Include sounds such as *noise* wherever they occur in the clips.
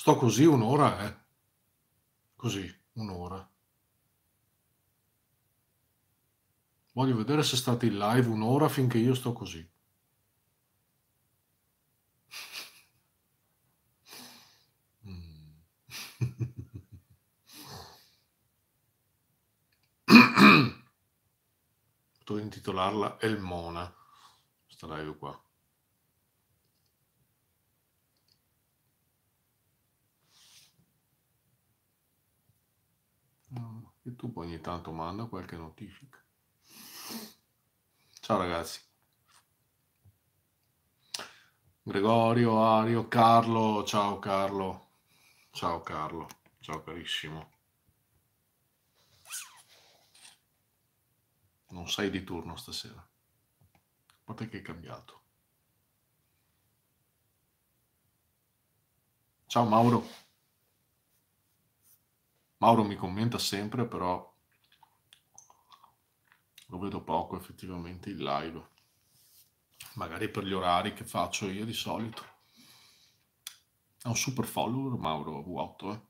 Sto così un'ora, eh. Così, un'ora. Voglio vedere se state in live un'ora finché io sto così. Mm. *coughs* Potrei intitolarla El Mona, questa live qua. YouTube mm. ogni tanto manda qualche notifica. Ciao ragazzi. Gregorio, Ario, Carlo, ciao Carlo. Ciao Carlo, ciao carissimo. Non sei di turno stasera. A che è cambiato. Ciao Mauro. Mauro mi commenta sempre, però lo vedo poco effettivamente in live. Magari per gli orari che faccio io di solito. È un super follower Mauro V8, eh.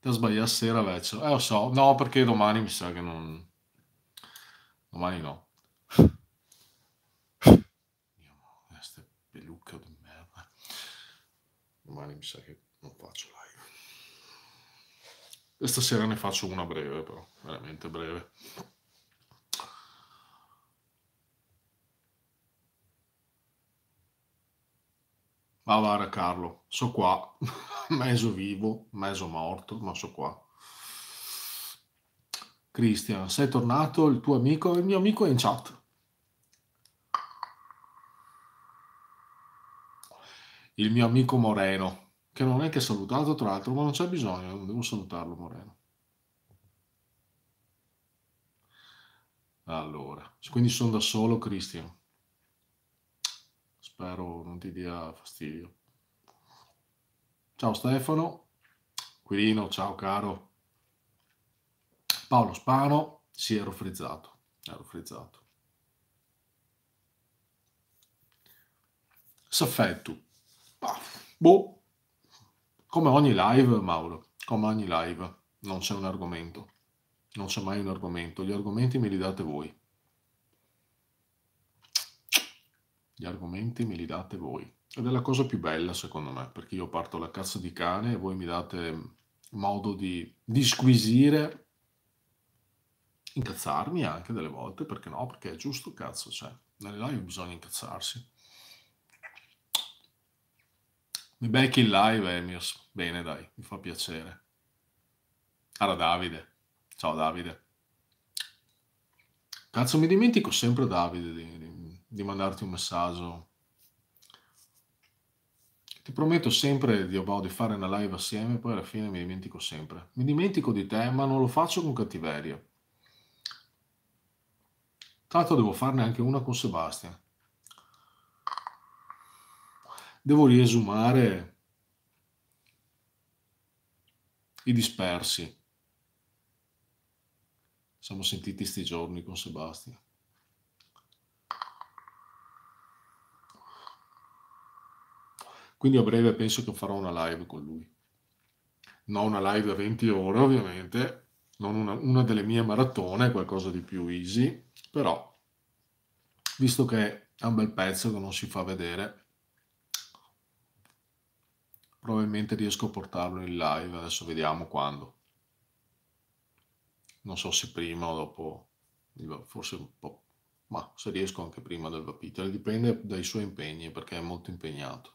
Te sbagliare sera, vecchio. Eh, lo so. No, perché domani mi sa che non... Domani no. Queste eh, pelucche di merda. Domani mi sa che non faccio live. E stasera ne faccio una breve, però, veramente breve. Va, a Carlo, so qua, *laughs* mezzo vivo, mezzo morto, ma so qua. Cristian, sei tornato, il tuo amico, il mio amico è in chat. Il mio amico Moreno che non è che salutato tra l'altro, ma non c'è bisogno, non devo salutarlo Moreno. Allora, quindi sono da solo Cristian. Spero non ti dia fastidio. Ciao Stefano, Quirino, ciao caro. Paolo Spano, sì ero frizzato, ero frizzato. Saffetto. boh, come ogni live, Mauro, come ogni live, non c'è un argomento. Non c'è mai un argomento. Gli argomenti me li date voi. Gli argomenti me li date voi. Ed è la cosa più bella, secondo me, perché io parto la cazzo di cane e voi mi date modo di disquisire, incazzarmi anche delle volte, perché no? Perché è giusto, cazzo, cioè, nelle live bisogna incazzarsi. Mi becchi in live, Emios. Bene, dai, mi fa piacere. Allora, Davide. Ciao, Davide. Cazzo, mi dimentico sempre, Davide, di, di, di mandarti un messaggio. Ti prometto sempre di, boh, di fare una live assieme, poi alla fine mi dimentico sempre. Mi dimentico di te, ma non lo faccio con cattiveria. Tanto devo farne anche una con Sebastian devo riesumare i dispersi. Siamo sentiti sti giorni con Sebastian. Quindi a breve penso che farò una live con lui. Non una live a 20 ore ovviamente, non una, una delle mie maratone, qualcosa di più easy, però visto che è un bel pezzo che non si fa vedere, probabilmente riesco a portarlo in live, adesso vediamo quando. Non so se prima o dopo, forse un po', ma se riesco anche prima del vapitel dipende dai suoi impegni perché è molto impegnato.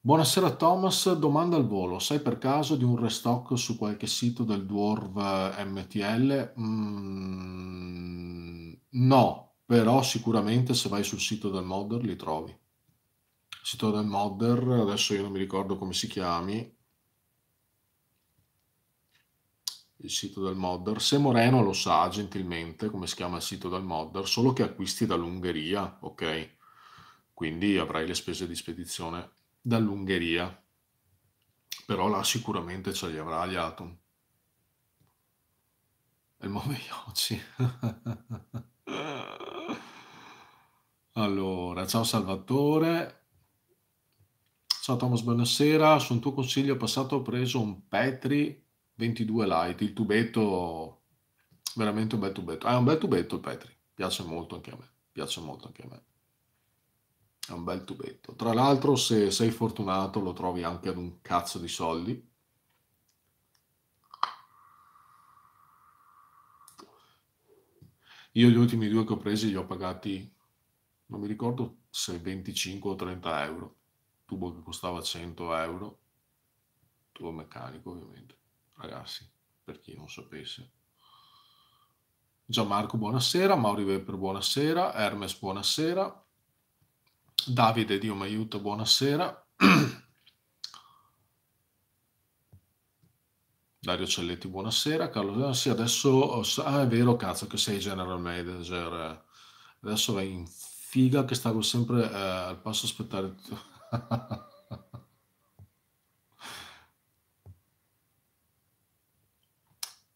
Buonasera Thomas, domanda al volo, sai per caso di un restock su qualche sito del Dwarf MTL? Mm, no, però sicuramente se vai sul sito del modder li trovi. Il sito del modder, adesso io non mi ricordo come si chiami, il sito del modder, se Moreno lo sa gentilmente come si chiama il sito del modder, solo che acquisti dall'Ungheria, ok? Quindi avrai le spese di spedizione dall'Ungheria, però là sicuramente ce li avrà gli Atom. E il Move Yoshi. *laughs* Allora, ciao Salvatore. Ciao Thomas, buonasera. Sul tuo consiglio passato ho preso un Petri 22 Lite, il tubetto, veramente un bel tubetto. Ah, è un bel tubetto il Petri, piace molto anche a me, piace molto anche a me. È un bel tubetto. Tra l'altro, se sei fortunato, lo trovi anche ad un cazzo di soldi. Io gli ultimi due che ho preso li ho pagati non mi ricordo se 25 o 30 euro, tubo che costava 100 euro, tubo meccanico ovviamente, ragazzi, per chi non sapesse. Gianmarco buonasera, Mauri Weber buonasera, Hermes buonasera, Davide Dio mi aiuta buonasera, *clears throat* Dario Celletti buonasera, Carlo, sì adesso, oh, ah è vero cazzo che sei general manager, adesso vai in figa che stavo sempre eh, al passo aspettare *laughs*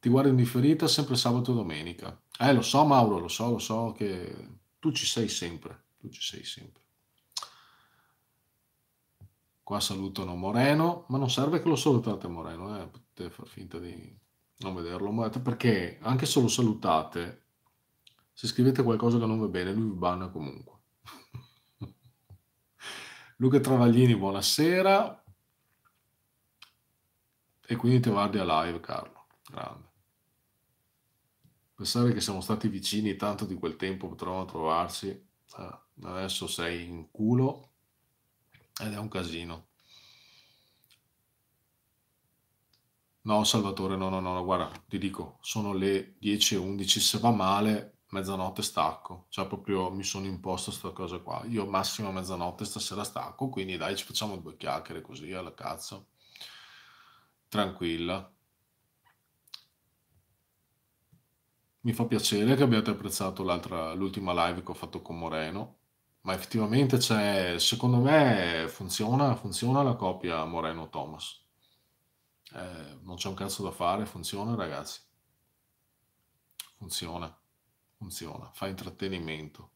Ti guardo guardi ferita sempre sabato e domenica. Eh, lo so Mauro, lo so, lo so che tu ci sei sempre, tu ci sei sempre. Qua salutano Moreno, ma non serve che lo salutate Moreno, eh? potete far finta di non vederlo, ma perché anche se lo salutate se scrivete qualcosa che non va bene, lui vi banna comunque. *laughs* Luca Travaglini, buonasera. E quindi ti guardi a live, Carlo. Grande. Pensare che siamo stati vicini tanto di quel tempo, potremmo trovarci. Ah, adesso sei in culo ed è un casino. No, Salvatore, no, no, no, guarda, ti dico, sono le 10 11, se va male mezzanotte stacco, cioè proprio mi sono imposto questa cosa qua. Io massimo mezzanotte stasera stacco, quindi dai, ci facciamo due chiacchiere così alla cazzo. Tranquilla. Mi fa piacere che abbiate apprezzato l'ultima live che ho fatto con Moreno, ma effettivamente c'è, cioè, secondo me funziona, funziona la coppia Moreno-Thomas. Eh, non c'è un cazzo da fare, funziona ragazzi. Funziona funziona, fa intrattenimento.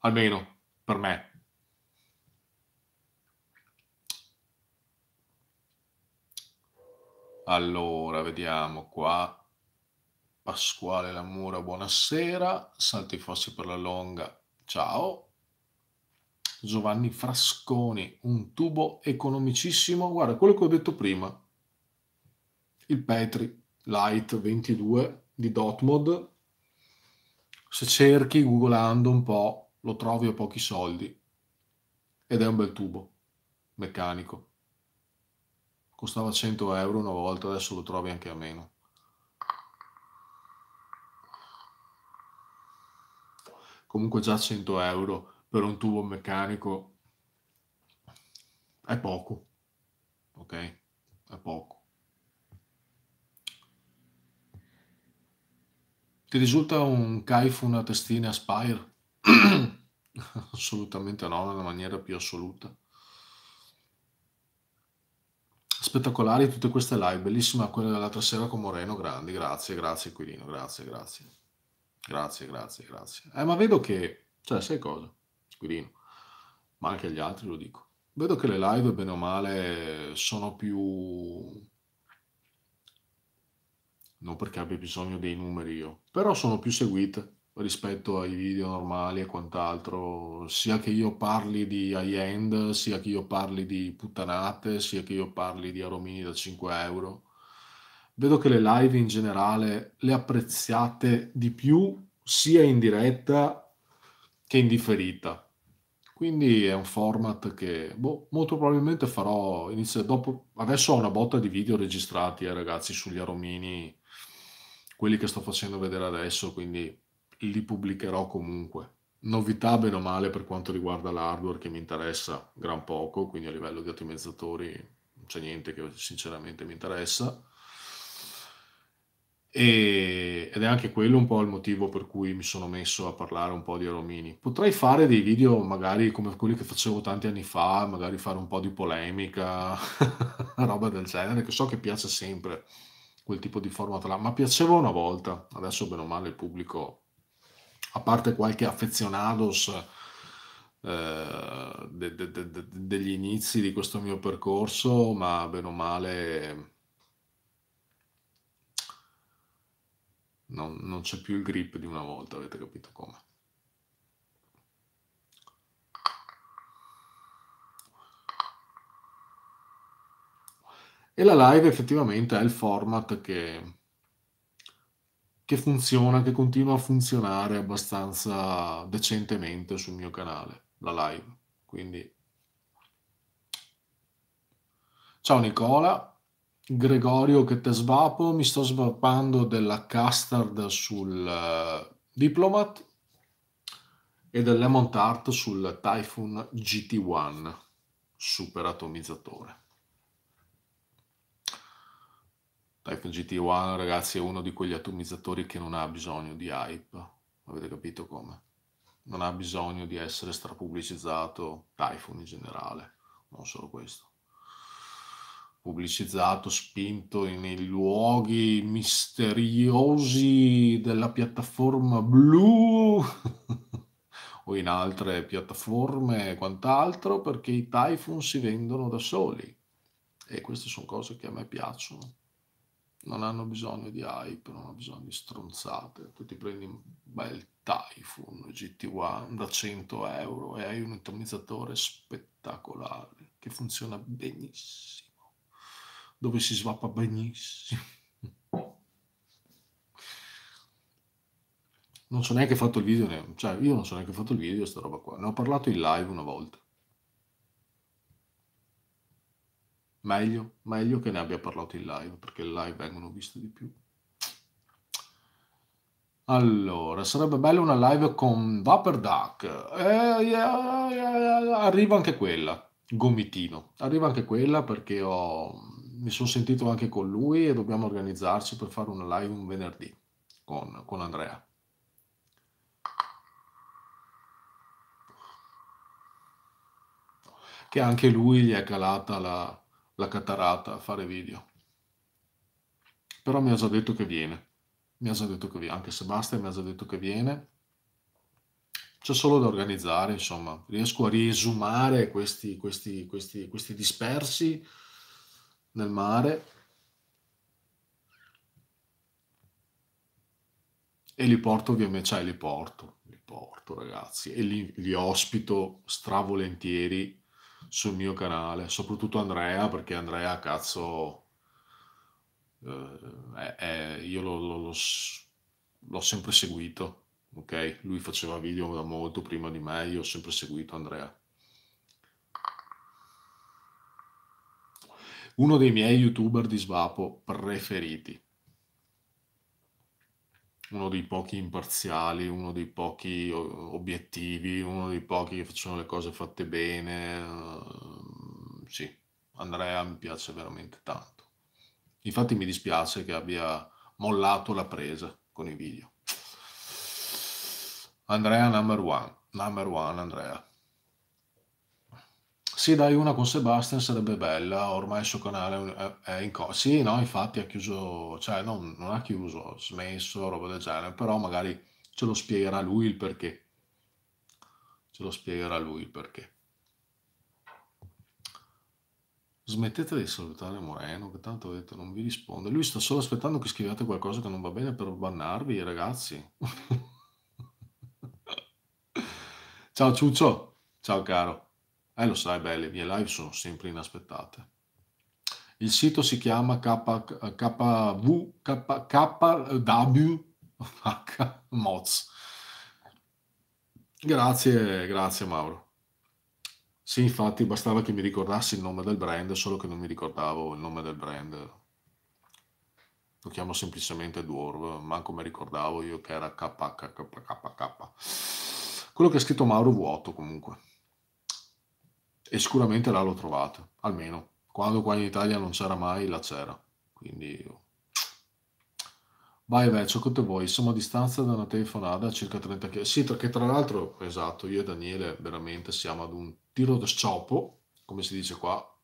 Almeno per me. Allora, vediamo qua. Pasquale Lamura, buonasera. Salti Fossi per la Longa, ciao. Giovanni Frasconi, un tubo economicissimo, guarda quello che ho detto prima, il Petri Light 22 di Dotmod, se cerchi googolando un po' lo trovi a pochi soldi ed è un bel tubo meccanico, costava 100 euro una volta, adesso lo trovi anche a meno. Comunque già 100 euro per un tubo meccanico è poco, ok? È poco. Ti risulta un Kaif una testina Spire? *clears throat* Assolutamente no, nella maniera più assoluta. Spettacolari tutte queste live, bellissima quella dell'altra sera con Moreno, grandi, grazie, grazie Quirino, grazie, grazie. Grazie, grazie, grazie. Eh, ma vedo che... cioè, sai cosa? Quirino, ma anche agli altri lo dico. Vedo che le live, bene o male, sono più... non perché abbia bisogno dei numeri io, però sono più seguite rispetto ai video normali e quant'altro, sia che io parli di high-end, sia che io parli di puttanate, sia che io parli di aromini da 5 euro. Vedo che le live in generale le apprezziate di più sia in diretta che in differita. Quindi è un format che boh, molto probabilmente farò inizio, dopo. Adesso ho una botta di video registrati, eh, ragazzi, sugli aromini, quelli che sto facendo vedere adesso, quindi li pubblicherò comunque. Novità bene o male per quanto riguarda l'hardware che mi interessa gran poco, quindi a livello di ottimizzatori non c'è niente che sinceramente mi interessa e, ed è anche quello un po' il motivo per cui mi sono messo a parlare un po' di Aromini. Potrei fare dei video magari come quelli che facevo tanti anni fa, magari fare un po' di polemica, *laughs* roba del genere, che so che piace sempre quel tipo di format là, ma piaceva una volta, adesso bene o male il pubblico, a parte qualche affezionados eh, de, de, de, degli inizi di questo mio percorso, ma bene o male non, non c'è più il grip di una volta, avete capito come. E la live effettivamente è il format che, che funziona, che continua a funzionare abbastanza decentemente sul mio canale, la live. Quindi, ciao Nicola. Gregorio che te svapo, mi sto svapando della custard sul uh, Diplomat e del lemon tart sul Typhoon GT1 super atomizzatore. Typhoon GT1 ragazzi è uno di quegli atomizzatori che non ha bisogno di hype, avete capito come? Non ha bisogno di essere strapubblicizzato Typhoon in generale, non solo questo pubblicizzato, spinto nei luoghi misteriosi della piattaforma blu *laughs* o in altre piattaforme e quant'altro perché i typhoon si vendono da soli e queste sono cose che a me piacciono non hanno bisogno di hype, non hanno bisogno di stronzate. Tu ti prendi un bel Typhoon GT1 da 100 euro e hai un atomizzatore spettacolare che funziona benissimo dove si svappa benissimo. Non so neanche fatto il video, cioè io non so neanche fatto il video sta roba qua. Ne ho parlato in live una volta. Meglio, meglio che ne abbia parlato in live, perché in live vengono viste di più. Allora, sarebbe bello una live con Vaporduck. Eh, yeah, yeah, eh, arriva anche quella, gomitino. Arriva anche quella perché ho mi sono sentito anche con lui e dobbiamo organizzarci per fare una live un venerdì con, con Andrea. Che anche lui gli è calata la, la catarata a fare video. Però mi ha già detto che viene. Mi ha già detto che viene. Anche Sebastian mi ha già detto che viene. C'è solo da organizzare, insomma. Riesco a riesumare questi, questi, questi, questi dispersi nel mare e li porto via me, cioè li porto, li porto ragazzi e li, li ospito stravolentieri sul mio canale, soprattutto Andrea perché Andrea cazzo eh, eh, io l'ho sempre seguito, ok? Lui faceva video da molto prima di me, io ho sempre seguito Andrea. uno dei miei youtuber di svapo preferiti. Uno dei pochi imparziali, uno dei pochi obiettivi, uno dei pochi che facciano le cose fatte bene. Eh, sì, Andrea mi piace veramente tanto. Infatti mi dispiace che abbia mollato la presa con i video. Andrea number one, number one Andrea. Sì, dai, una con Sebastian sarebbe bella, ormai il suo canale è in co sì, no, infatti ha chiuso, cioè non non ha chiuso, ha smesso, roba del genere, però magari ce lo spiegherà lui il perché. Ce lo spiegherà lui il perché. Smettete di salutare Moreno, che tanto ho detto non vi risponde. Lui sta solo aspettando che scriviate qualcosa che non va bene per bannarvi, ragazzi. *laughs* Ciao Ciuccio, ciao caro. Eh lo sai, beh, le mie live sono sempre inaspettate. Il sito si chiama KWHMoz. Grazie, grazie Mauro. Sì, infatti bastava che mi ricordassi il nome del brand, solo che non mi ricordavo il nome del brand. Lo chiamo semplicemente Dwarf, manco mi ricordavo io che era KKKKK. Quello che ha scritto Mauro vuoto comunque e sicuramente là l'ho trovato, almeno quando qua in Italia non c'era mai la c'era, quindi oh. Vai Veccio, con te voi, siamo a distanza da una telefonata circa 30 km. Sì, perché tra l'altro, esatto, io e Daniele veramente siamo ad un tiro da sciopo, come si dice qua.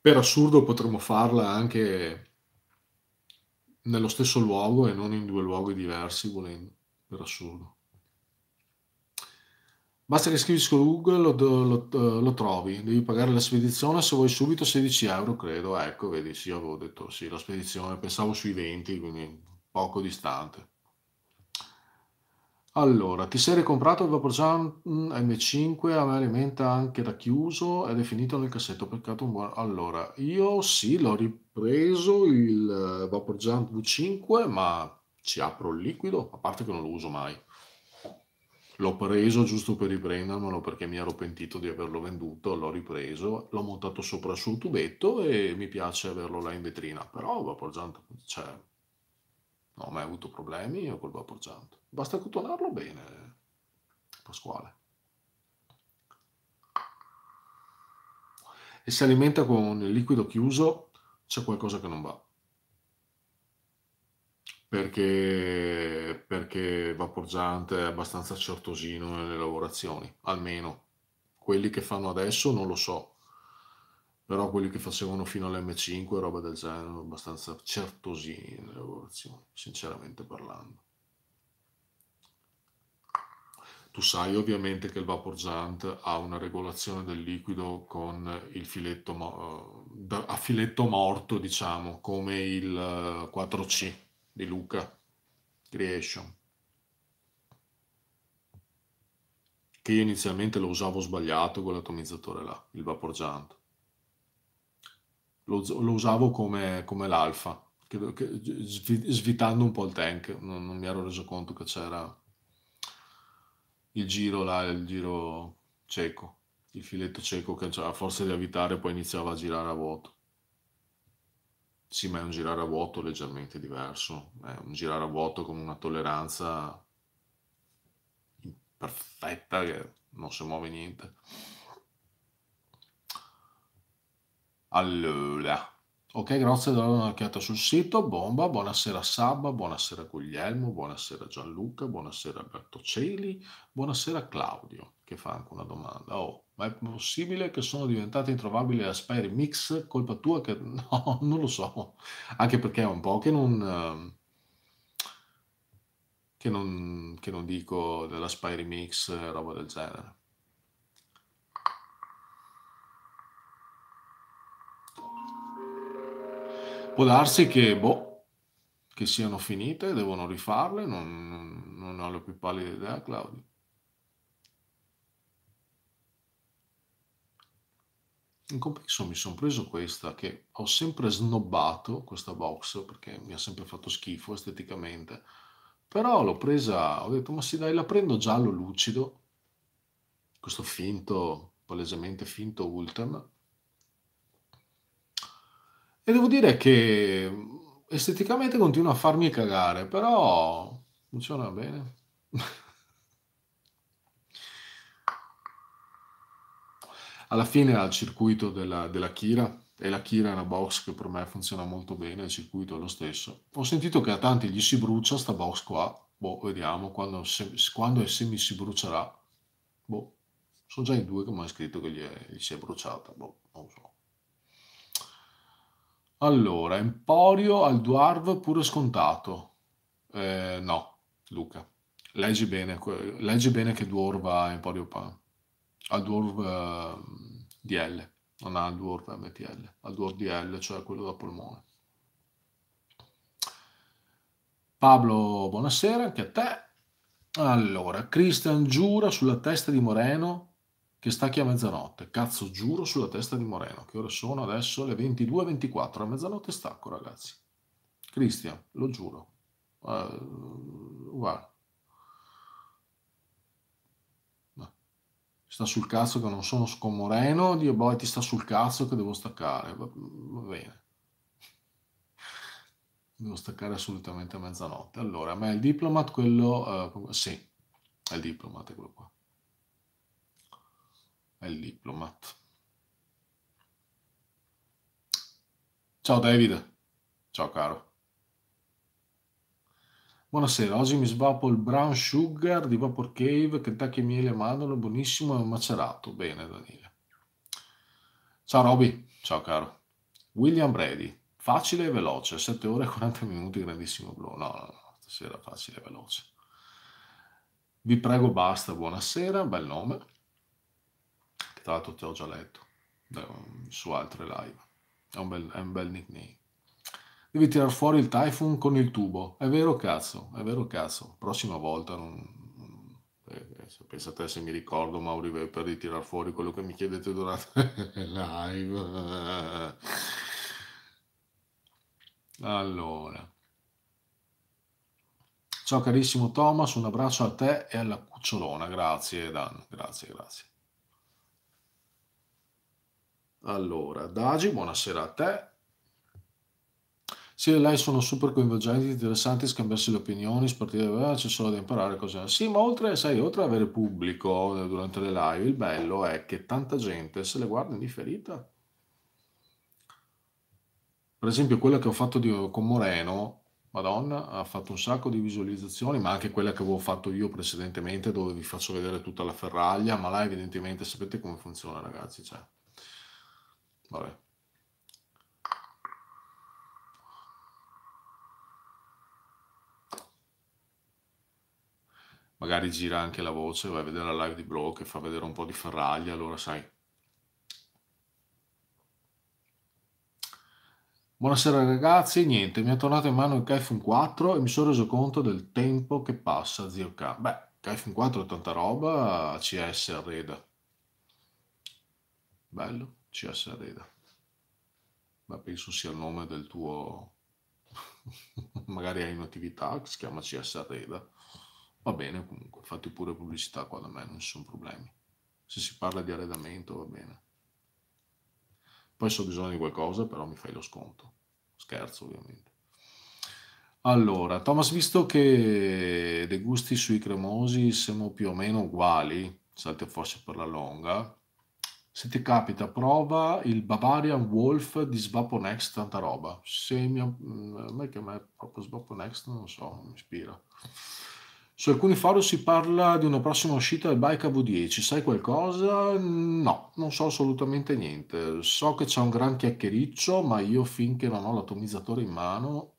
Per assurdo potremmo farla anche nello stesso luogo e non in due luoghi diversi, volendo per assurdo. Basta che scrivi su Google lo, lo, eh, lo, trovi, devi pagare la spedizione se vuoi subito 16 euro, credo. Ecco, vedi, sì, avevo detto sì, la spedizione, pensavo sui 20, quindi poco distante. Allora, ti sei ricomprato il VaporJam M5, a me alimenta anche da chiuso ed è finito nel cassetto, peccato un buon... Allora, io sì, l'ho ripreso il eh, VaporJam V5, ma ci apro il liquido, a parte che non lo uso mai. L'ho preso giusto per riprendermelo perché mi ero pentito di averlo venduto, l'ho ripreso, l'ho montato sopra sul tubetto e mi piace averlo là in vetrina, però vaporeggiante, cioè, non ho mai avuto problemi io col vaporeggiante. Basta cotonarlo bene, Pasquale. E se alimenta con il liquido chiuso c'è qualcosa che non va perché, perché Vaporgiante è abbastanza certosino nelle lavorazioni, almeno quelli che fanno adesso non lo so, però quelli che facevano fino all'M5 e roba del genere sono abbastanza certosini nelle lavorazioni, sinceramente parlando. Tu sai ovviamente che il vaporgiant ha una regolazione del liquido con il filetto eh, a filetto morto, diciamo, come il 4C eh, di Luca Creation che io inizialmente lo usavo sbagliato con l'atomizzatore là, il vaporgiante. Lo, lo usavo come, come l'alfa, che, che, svitando un po' il tank, non, non mi ero reso conto che c'era il giro là, il giro cieco, il filetto cieco che a forza di avvitare poi iniziava a girare a vuoto. Sì, ma è un girare a vuoto leggermente diverso. È un girare a vuoto con una tolleranza perfetta che non si muove niente. Allora, ok, grazie per dare un'occhiata sul sito. Bomba, buonasera Sabba, buonasera Guglielmo, buonasera Gianluca, buonasera Alberto Celi, buonasera Claudio che fa anche una domanda. Oh, ma è possibile che sono diventate introvabili la Spy Mix? Colpa tua che... *laughs* No, non lo so. Anche perché è un po' che non... Ehm, che non, che non dico della Spy Mix, roba del genere. Può darsi che, boh, che siano finite, devono rifarle, non, non ho la più pallida idea, Claudio. In compenso mi sono preso questa che ho sempre snobbato, questa box, perché mi ha sempre fatto schifo esteticamente, però l'ho presa, ho detto ma sì dai la prendo giallo lucido, questo finto, palesemente finto Ultram, e devo dire che esteticamente continua a farmi cagare, però funziona bene. *laughs* alla fine ha il circuito della, della Kira e la Kira è una box che per me funziona molto bene, il circuito è lo stesso. Ho sentito che a tanti gli si brucia sta box qua, boh, vediamo quando, se, quando e se mi si brucerà, boh, sono già in due che mi hanno scritto che gli, è, gli si è bruciata, boh, non so. Allora, Emporio al Dwarf pure scontato. Eh, no, Luca, leggi bene, leggi bene che Dwarv ha Emporio Pan al dwarf eh, DL, non al dwarf MTL, al dwarf DL, cioè quello da polmone. Pablo, buonasera anche a te. Allora, Christian giura sulla testa di Moreno che sta qui a mezzanotte. Cazzo, giuro sulla testa di Moreno. Che ore sono adesso? Le 22.24. A mezzanotte stacco, ragazzi. Christian, lo giuro. Uh, eh, guarda. sta sul cazzo che non sono scomoreno, Dio boh, ti sta sul cazzo che devo staccare, va, va bene. Devo staccare assolutamente a mezzanotte. Allora, ma è il diplomat quello... Eh, sì, è il diplomat, è quello qua. È il diplomat. Ciao Davide, Ciao caro. Buonasera, oggi mi svapo il brown sugar di Vapor Cave, Kentucky miele a mandorlo, buonissimo e macerato. Bene, Daniele. Ciao Roby, ciao caro. William Brady, facile e veloce, 7 ore e 40 minuti, grandissimo blu. No, no, no, stasera facile e veloce. Vi prego, basta, buonasera, bel nome. tra l'altro ti ho già letto su altre live. È un bel, è un bel nickname devi tirar fuori il Typhoon con il tubo. È vero cazzo, è vero cazzo. Prossima volta non... Eh, Pensate se mi ricordo Mauri per ritirare fuori quello che mi chiedete durante *laughs* live. Allora. Ciao carissimo Thomas, un abbraccio a te e alla cucciolona. Grazie Dan, grazie, grazie. Allora, Dagi, buonasera a te. Sì, e lei sono super coinvolgenti, interessanti, scambiarsi le opinioni, spartire, ah, c'è solo da imparare cosa. Sì, ma oltre, sai, oltre ad avere pubblico eh, durante le live, il bello è che tanta gente se le guarda indifferita. Per esempio, quella che ho fatto di, con Moreno, Madonna, ha fatto un sacco di visualizzazioni, ma anche quella che avevo fatto io precedentemente, dove vi faccio vedere tutta la ferraglia, ma là evidentemente sapete come funziona, ragazzi, cioè. Vabbè. magari gira anche la voce, vai a vedere la live di Bro che fa vedere un po' di ferraglia, allora sai. Buonasera ragazzi, niente, mi è tornato in mano il Kaifun 4 e mi sono reso conto del tempo che passa, zio K. Beh, Kaifun 4 è tanta roba, CS arreda. Bello, CS arreda. Ma penso sia il nome del tuo... *laughs* magari hai un'attività che si chiama CS arreda Va bene comunque, fate pure pubblicità qua da me, non ci sono problemi. Se si parla di arredamento va bene. Poi se ho bisogno di qualcosa però mi fai lo sconto. Scherzo ovviamente. Allora, Thomas, visto che dei gusti sui cremosi siamo più o meno uguali, salta forse per la longa, se ti capita prova il Bavarian Wolf di Svaponex, tanta roba. Se mi... Mm, a me che a me proprio Svaponex non lo so, mi ispira. Su alcuni forum si parla di una prossima uscita del bike AV10, sai qualcosa? No, non so assolutamente niente. So che c'è un gran chiacchiericcio, ma io finché non ho l'atomizzatore in mano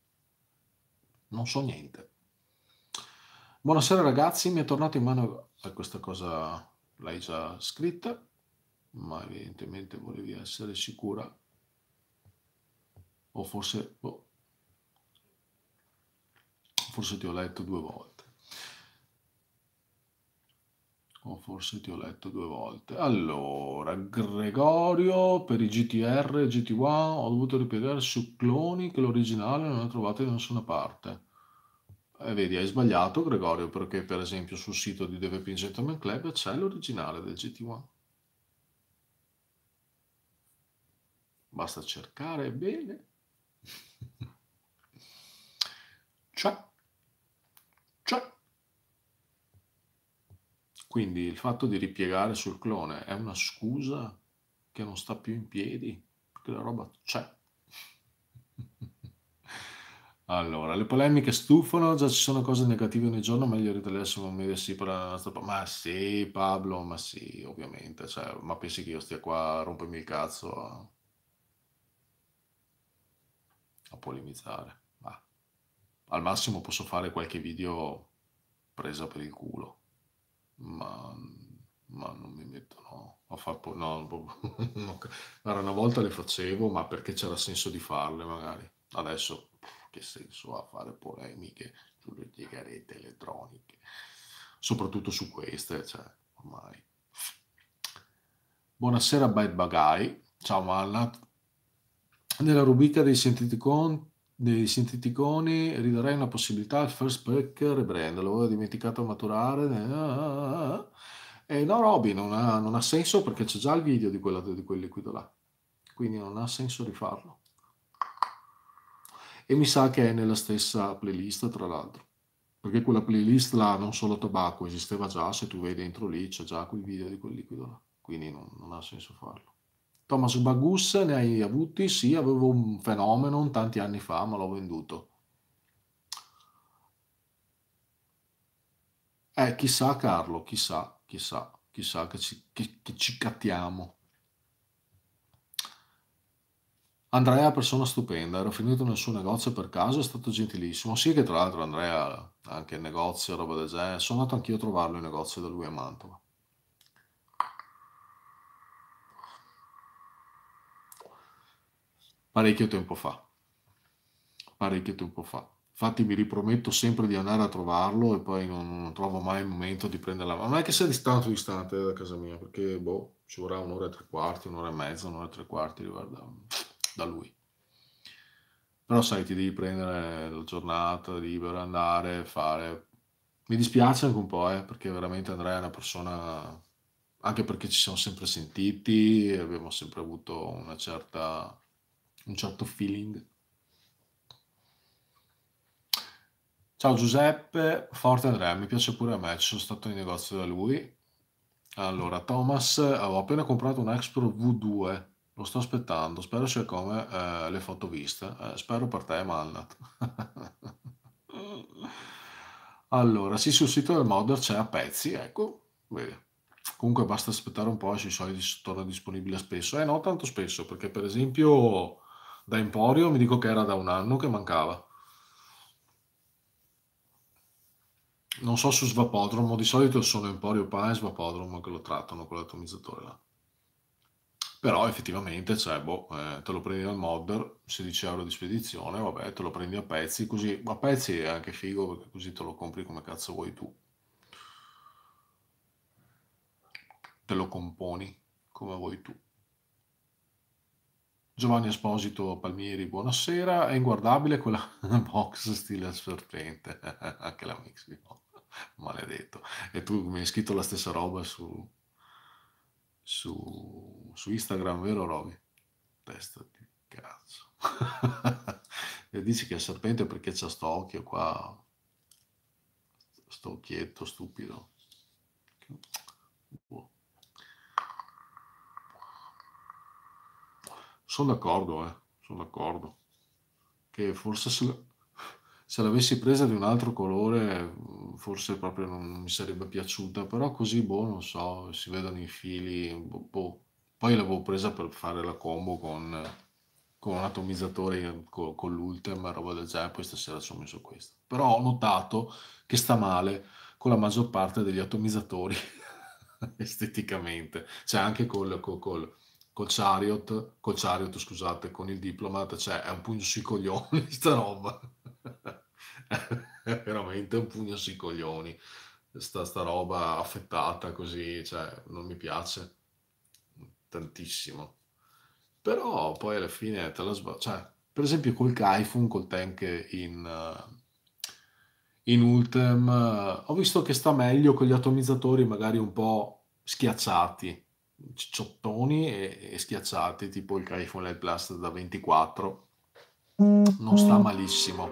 non so niente. Buonasera ragazzi, mi è tornato in mano eh, questa cosa, l'hai già scritta, ma evidentemente volevi essere sicura o forse, boh, forse ti ho letto due volte. O forse ti ho letto due volte. Allora, Gregorio, per i GTR e GT1 ho dovuto ripiegare su cloni che l'originale non ho trovato da nessuna parte. E eh, vedi, hai sbagliato Gregorio perché per esempio sul sito di DVP Gentleman Club c'è l'originale del GT1. Basta cercare bene. *laughs* Ciao. Ciao. Quindi il fatto di ripiegare sul clone è una scusa che non sta più in piedi, perché la roba c'è. *laughs* allora, le polemiche stufano, già ci sono cose negative ogni giorno, meglio ritagliassimo meglio sì per la nostra... Ma sì, Pablo, ma sì, ovviamente, cioè, ma pensi che io stia qua a rompermi il cazzo a, a polemizzare? Ma al massimo posso fare qualche video presa per il culo ma, ma non mi mettono a far po- no, boh, *laughs* no, era una volta le facevo ma perché c'era senso di farle magari adesso che senso ha fare polemiche sulle sigarette elettroniche soprattutto su queste cioè ormai buonasera Bad Bagai ciao Manlat nella rubrica dei sentiti conti dei sinteticoni ridarei una possibilità al first pick rebrand, l'avevo dimenticato a maturare. E eh, eh, eh, no, Robby, non, non ha, senso perché c'è già il video di, quella, di quel liquido là, quindi non ha senso rifarlo. E mi sa che è nella stessa playlist, tra l'altro, perché quella playlist là, non solo tabacco, esisteva già, se tu vedi dentro lì c'è già quel video di quel liquido là, quindi non, non ha senso farlo. Thomas Bagus ne hai avuti? Sì, avevo un fenomeno tanti anni fa, ma l'ho venduto. Eh, chissà Carlo, chissà, chissà, chissà che ci, che, che ci cattiamo. Andrea è una persona stupenda, ero finito nel suo negozio per caso, è stato gentilissimo. Sì che tra l'altro Andrea anche il negozio, roba del genere, sono andato anch'io a trovarlo in negozio da lui a Mantova. parecchio tempo fa. Parecchio tempo fa. Infatti mi riprometto sempre di andare a trovarlo e poi non, non trovo mai il momento di prenderla. Ma Non è che sia distante distante da casa mia, perché boh, ci vorrà un'ora e tre quarti, un'ora e mezza, un'ora e tre quarti riguarda, da lui. Però sai, ti devi prendere la giornata libera, andare, fare... Mi dispiace anche un po', eh, perché veramente Andrea è una persona... Anche perché ci siamo sempre sentiti, abbiamo sempre avuto una certa un certo feeling. Ciao Giuseppe, forte Andrea, mi piace pure a me, ci sono stato in negozio da lui. Allora, Thomas, ho appena comprato un Expro V2, lo sto aspettando, spero sia come eh, le foto viste, eh, spero per te Malnat. *laughs* allora, sì, sul sito del modder c'è a pezzi, ecco, vedi. Comunque basta aspettare un po' e sui si torna disponibile spesso. Eh no, tanto spesso, perché per esempio da Emporio mi dico che era da un anno che mancava. Non so su Svapodromo, di solito sono Emporio Pan e Svapodromo che lo trattano con l'atomizzatore là. Però effettivamente, cioè, boh, eh, te lo prendi dal modder, 16 euro di spedizione, vabbè, te lo prendi a pezzi, così, a pezzi è anche figo perché così te lo compri come cazzo vuoi tu. Te lo componi come vuoi tu. Giovanni Esposito Palmieri, buonasera. È inguardabile quella *laughs* box stile serpente, *laughs* anche la mix no? Maledetto. E tu mi hai scritto la stessa roba su, su, su Instagram, vero Roby? Testa di cazzo. *laughs* e dici che è serpente perché c'ha sto occhio qua, sto occhietto stupido. Boh. Sono d'accordo, eh, sono d'accordo. Che forse se, se l'avessi presa di un altro colore forse proprio non mi sarebbe piaciuta, però così, boh, non so, si vedono i fili, boh, boh. Poi l'avevo presa per fare la combo con, con un atomizzatore con, con l'Ultem, roba del genere, poi stasera ci ho messo questo. Però ho notato che sta male con la maggior parte degli atomizzatori *laughs* esteticamente, cioè anche col, col, col col chariot, col chariot scusate, con il diplomat, cioè è un pugno sui coglioni *laughs* sta roba. è veramente un pugno sui coglioni. Sta, sta roba affettata così, cioè non mi piace tantissimo. Però poi alla fine te la sbaglio, cioè per esempio col Kaifun, col tank in, uh, in Ultem, ho visto che sta meglio con gli atomizzatori magari un po' schiacciati, cicciottoni e, e schiacciati, tipo il California Blast da 24. Non sta mm. malissimo.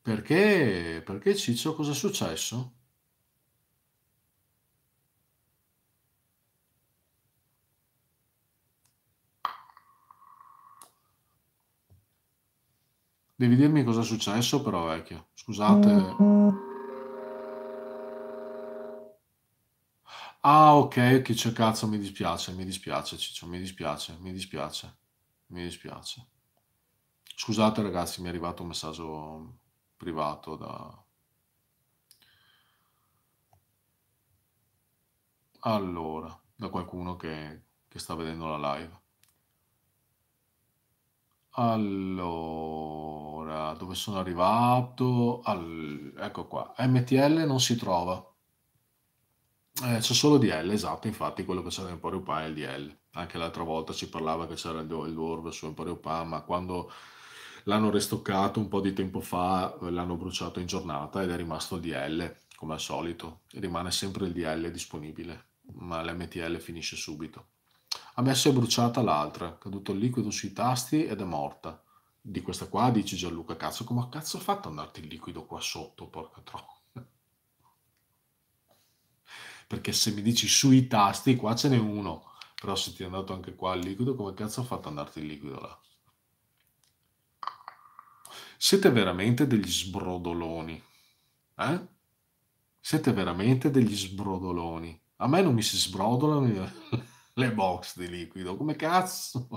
Perché, perché Ciccio cosa è successo? Devi dirmi cosa è successo però vecchio. Scusate. Mm. Ah, ok, che c'è cazzo, mi dispiace, mi dispiace, Ciccio, mi dispiace, mi dispiace, mi dispiace. Scusate ragazzi, mi è arrivato un messaggio privato da... Allora, da qualcuno che, che sta vedendo la live. Allora, dove sono arrivato? All... Ecco qua, MTL non si trova eh, c'è solo DL, esatto, infatti quello che c'era in Emporio Pa è il DL. Anche l'altra volta ci parlava che c'era il, il Dwarf su Emporio Pa, ma quando l'hanno restoccato un po' di tempo fa, eh, l'hanno bruciato in giornata ed è rimasto il DL, come al solito. Rimane sempre il DL disponibile, ma l'MTL finisce subito. A me si è bruciata l'altra, caduto il liquido sui tasti ed è morta. Di questa qua dice Gianluca, cazzo, come cazzo ho fatto a andarti il liquido qua sotto, porca troppo. Perché se mi dici sui tasti, qua ce n'è uno, però se ti è andato anche qua il liquido, come cazzo ho fatto andarti il liquido là? Siete veramente degli sbrodoloni, eh? Siete veramente degli sbrodoloni. A me non mi si sbrodolano le *laughs* box di liquido, come cazzo?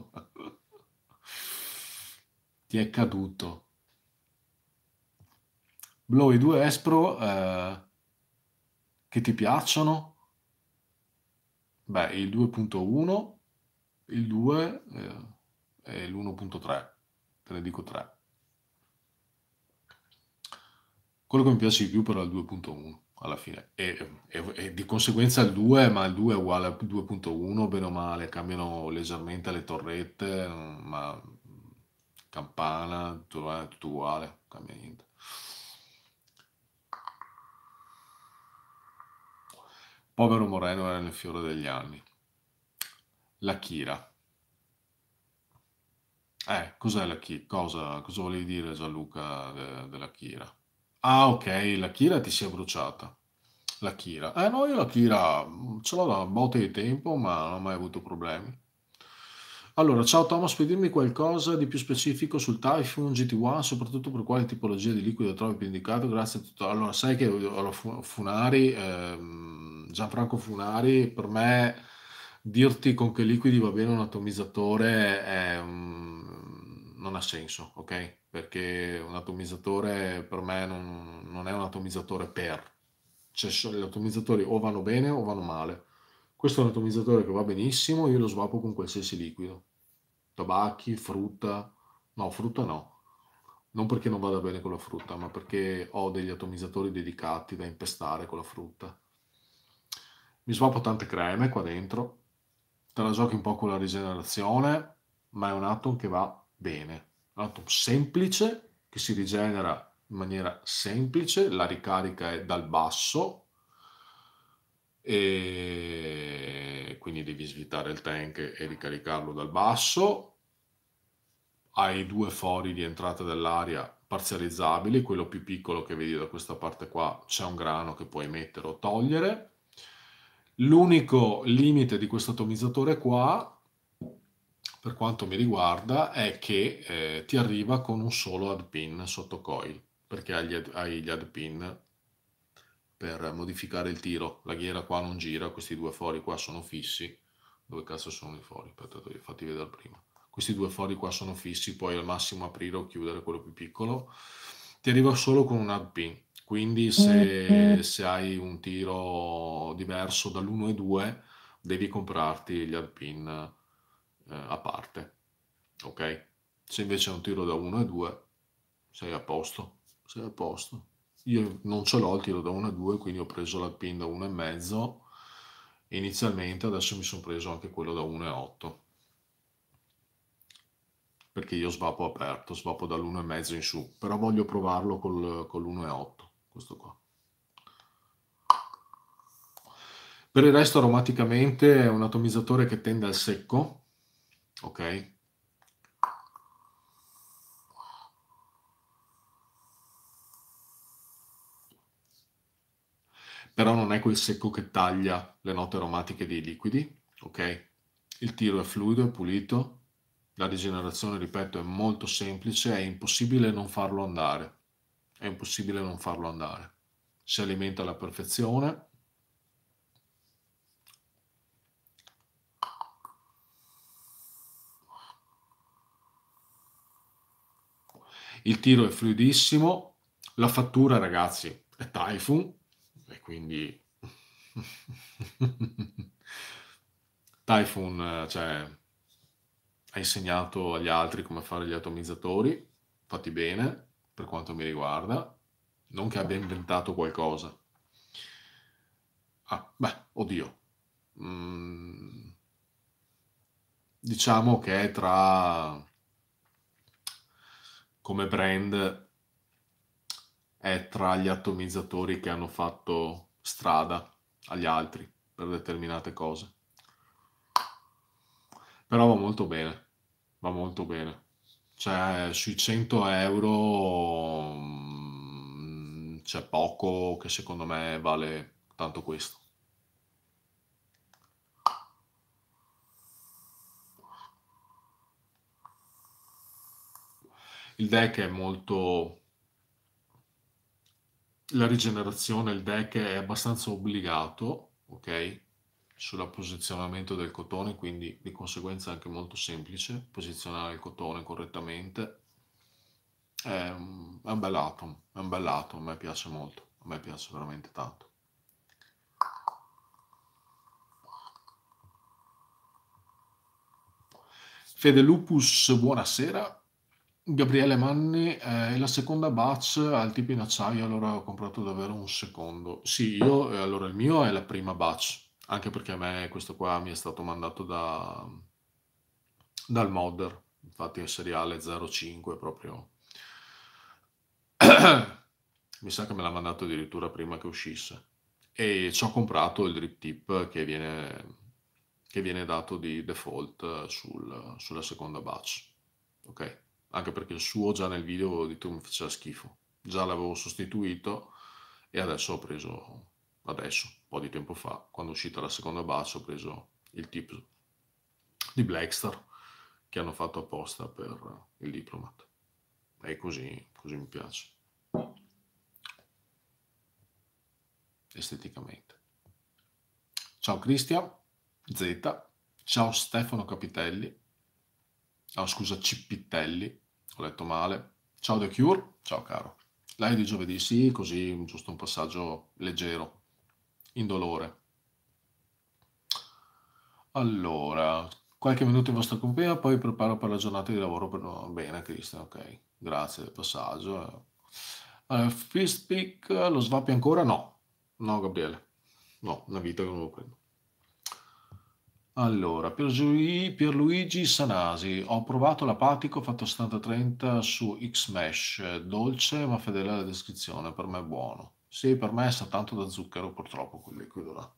*laughs* Ti è caduto. Blow 2 Espro eh, che ti piacciono? Beh, il 2.1, il 2 eh, e l'1.3, te ne dico 3. Quello che mi piace di più però è il 2.1 alla fine e, e, e, di conseguenza il 2 ma il 2 è uguale al 2.1 bene o male cambiano leggermente le torrette ma campana tutto, tutto uguale cambia niente Povero Moreno era nel fiore degli anni. La Kira. Eh, cos'è la Kira? Cosa, cosa volevi dire Gianluca de, della Kira? Ah, ok, la Kira ti si è bruciata. La Kira. Eh no, io la Kira mm, ce l'ho da un botte di tempo, ma non ho mai avuto problemi. Allora, ciao Thomas, puoi dirmi qualcosa di più specifico sul Typhoon GT1, soprattutto per quale tipologia di liquido trovi più indicato? Grazie a tutto. Allora, sai che Funari, ehm, Gianfranco Funari, per me dirti con che liquidi va bene un atomizzatore è, mm, non ha senso, ok? Perché un atomizzatore per me non, non è un atomizzatore per. Cioè, gli atomizzatori o vanno bene o vanno male questo è un atomizzatore che va benissimo, io lo swapo con qualsiasi liquido. Tabacchi, frutta, no, frutta no. Non perché non vada bene con la frutta, ma perché ho degli atomizzatori dedicati da impestare con la frutta. Mi swapo tante creme qua dentro, te la giochi un po' con la rigenerazione, ma è un atom che va bene. Un atom semplice, che si rigenera in maniera semplice, la ricarica è dal basso, e quindi devi svitare il tank e ricaricarlo dal basso. Hai due fori di entrata dell'aria parzializzabili, quello più piccolo che vedi da questa parte qua c'è un grano che puoi mettere o togliere. L'unico limite di questo atomizzatore qua per quanto mi riguarda, è che eh, ti arriva con un solo ad pin sotto coil, perché hai gli ad, ad pin per modificare il tiro. La ghiera qua non gira, questi due fori qua sono fissi. Dove cazzo sono i fori? Aspettate, vi fatti vedere prima. Questi due fori qua sono fissi, puoi al massimo aprire o chiudere quello più piccolo. Ti arriva solo con un hard pin, quindi se, se hai un tiro diverso dall'1 e 2 devi comprarti gli hard pin eh, a parte. Ok? Se invece è un tiro da 1 e 2 sei a posto, sei a posto io non ce l'ho, tiro da 1 a 2, quindi ho preso la pin da 1 e mezzo inizialmente, adesso mi sono preso anche quello da 1,8 perché io svapo aperto, svapo dall'1,5 in su, però voglio provarlo col, con l'1,8, questo qua. Per il resto aromaticamente è un atomizzatore che tende al secco, ok? però non è quel secco che taglia le note aromatiche dei liquidi, ok? Il tiro è fluido, è pulito, la rigenerazione, ripeto, è molto semplice, è impossibile non farlo andare, è impossibile non farlo andare. Si alimenta alla perfezione. Il tiro è fluidissimo, la fattura ragazzi è Typhoon, quindi... *laughs* Typhoon eh, cioè, ha insegnato agli altri come fare gli atomizzatori, fatti bene, per quanto mi riguarda, non che abbia inventato qualcosa. Ah, beh, oddio. Mm, diciamo che tra come brand è tra gli atomizzatori che hanno fatto strada agli altri per determinate cose. Però va molto bene, va molto bene. Cioè, sui 100 euro mm, c'è poco che secondo me vale tanto questo. Il deck è molto la rigenerazione, il deck è abbastanza obbligato, ok? Sul posizionamento del cotone, quindi di conseguenza è anche molto semplice posizionare il cotone correttamente. È ehm, un, è un bel atom, è un bel atom, a me piace molto, a me piace veramente tanto. Fede Lupus, buonasera. Gabriele Manni, eh, la seconda batch al tipo in acciaio, allora ho comprato davvero un secondo. Sì, io, eh, allora il mio è la prima batch, anche perché a me questo qua mi è stato mandato da, dal modder, infatti è seriale 05 proprio. *clears throat* mi sa che me l'ha mandato addirittura prima che uscisse. E ci ho comprato il drip tip che viene, che viene dato di default eh, sul, sulla seconda batch. Ok anche perché il suo già nel video ho detto che mi faceva schifo, già l'avevo sostituito e adesso ho preso, adesso, un po' di tempo fa, quando è uscita la seconda batch ho preso il tip di Blackstar che hanno fatto apposta per il diplomat e così, così mi piace esteticamente. Ciao Cristian Z, ciao Stefano Capitelli, oh, scusa Cipitelli ho letto male. Ciao The Cure, ciao caro. Live di giovedì sì, così giusto un passaggio leggero, indolore. Allora, qualche minuto in vostra compagnia, poi preparo per la giornata di lavoro. Per... Bene, Cristian, ok, grazie del passaggio. Allora, eh, fist pick, lo svappi ancora? No, no Gabriele, no, una vita che non lo prendo. Allora, per Giui- Pierluigi Sanasi, ho provato l'apatico fatto 70-30 su X-Mesh, dolce ma fedele alla descrizione, per me è buono. Sì, per me sa tanto da zucchero purtroppo quel liquido là.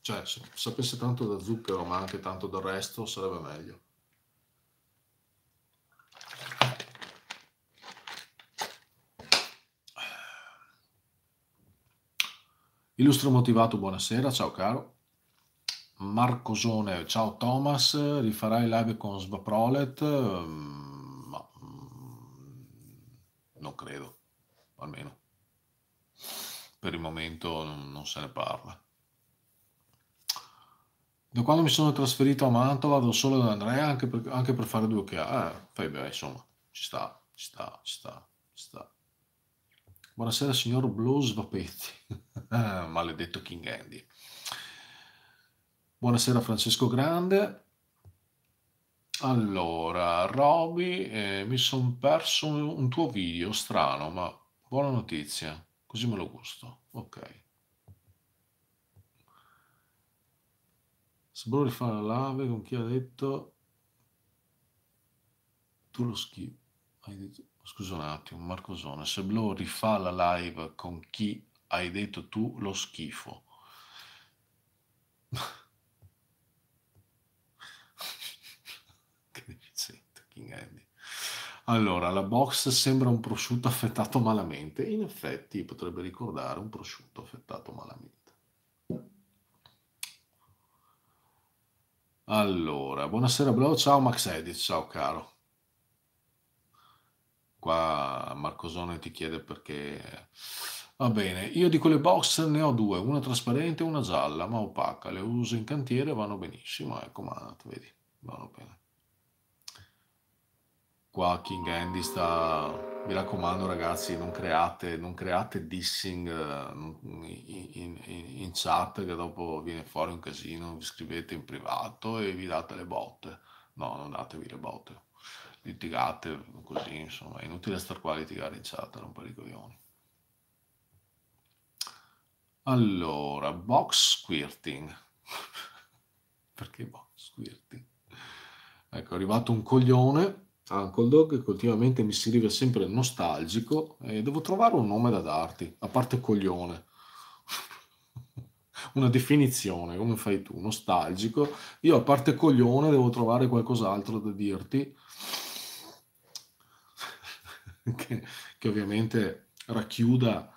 Cioè, se sapesse tanto da zucchero ma anche tanto del resto sarebbe meglio. Illustro motivato, buonasera, ciao caro. Marcosone, ciao Thomas, rifarai live con Svaprolet? Mm, ma mm, non credo, almeno per il momento non se ne parla. Da quando mi sono trasferito a Mantova vado solo da Andrea anche per, anche per fare due chiacchiere. Eh, ah, fai bene, insomma, ci sta, ci sta, ci sta, ci sta. Buonasera signor Blues Vapetti, *laughs* maledetto King Andy. Buonasera Francesco Grande. Allora, Roby, eh, mi sono perso un, tuo video, strano, ma buona notizia, così me lo gusto. Ok. Se volevo rifare la lave con chi ha detto tu lo schifo. Scusa un attimo, Marco Zone. Se Blow rifà la live con chi hai detto tu lo schifo. Allora, la box sembra un prosciutto affettato malamente. In effetti potrebbe ricordare un prosciutto affettato malamente. Allora, buonasera Bro, ciao Max Edith, ciao caro. Qua Marcosone ti chiede perché... Va bene, io di quelle box ne ho due, una trasparente e una gialla, ma opaca. Le uso in cantiere, e vanno benissimo, ecco, eh, ma vedi, vanno bene qua King Andy sta mi raccomando ragazzi non create, non create dissing eh, in, in, in, chat che dopo viene fuori un casino vi scrivete in privato e vi date le botte no non datevi le botte litigate così insomma è inutile star qua a litigare in chat non per i coglioni allora box squirting *laughs* perché box squirting ecco è arrivato un coglione Uncle Dog che ultimamente mi si rive sempre nostalgico e devo trovare un nome da darti, a parte coglione. *laughs* Una definizione, come fai tu, nostalgico. Io a parte coglione devo trovare qualcos'altro da dirti, *laughs* che, che, ovviamente racchiuda,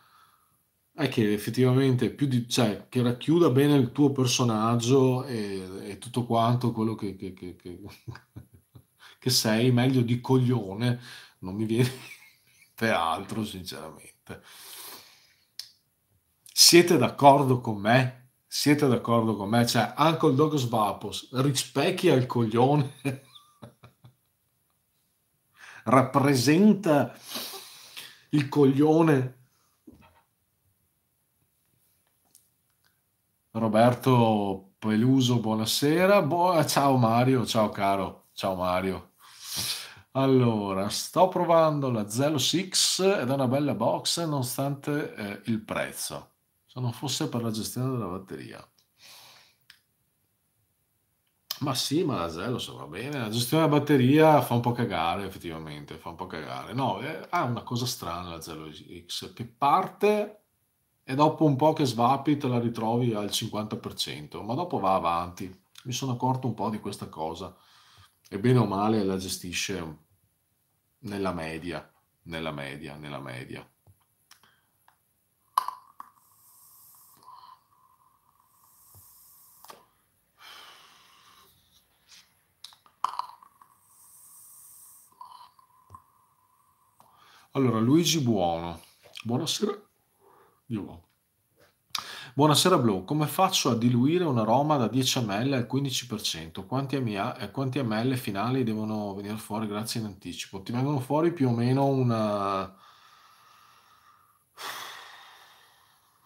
è che effettivamente più di, cioè, che racchiuda bene il tuo personaggio e, e tutto quanto quello che, che, che che sei meglio di coglione, non mi viene *laughs* altro sinceramente. Siete d'accordo con me? Siete d'accordo con me? Cioè, il Dogos Vapos rispecchia il coglione, *laughs* rappresenta il coglione. Roberto Peluso, buonasera. Boa, ciao Mario, ciao caro, ciao Mario. Allora, sto provando la 06 ed è una bella box nonostante eh, il prezzo. Se non fosse per la gestione della batteria. Ma sì, ma la 0 va bene. La gestione della batteria fa un po' cagare, effettivamente, fa un po' cagare. No, è, eh, ha una cosa strana la 0X, che parte e dopo un po' che svapi te la ritrovi al 50%, ma dopo va avanti. Mi sono accorto un po' di questa cosa e bene o male la gestisce nella media, nella media, nella media. Allora, Luigi Buono, buonasera. Io Buonasera Blu, come faccio a diluire un aroma da 10 ml al 15%? Quanti, ml, eh, quanti ml finali devono venire fuori? Grazie in anticipo. Ti vengono fuori più o meno una...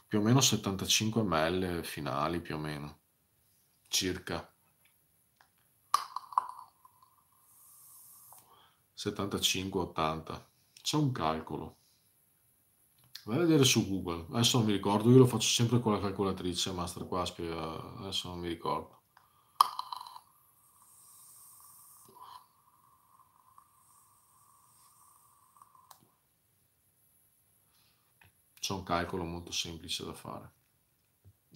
più o meno 75 ml finali, più o meno, circa. 75-80. C'è un calcolo. Vai a vedere su Google, adesso non mi ricordo, io lo faccio sempre con la calcolatrice, Master qua, adesso non mi ricordo. C'è un calcolo molto semplice da fare.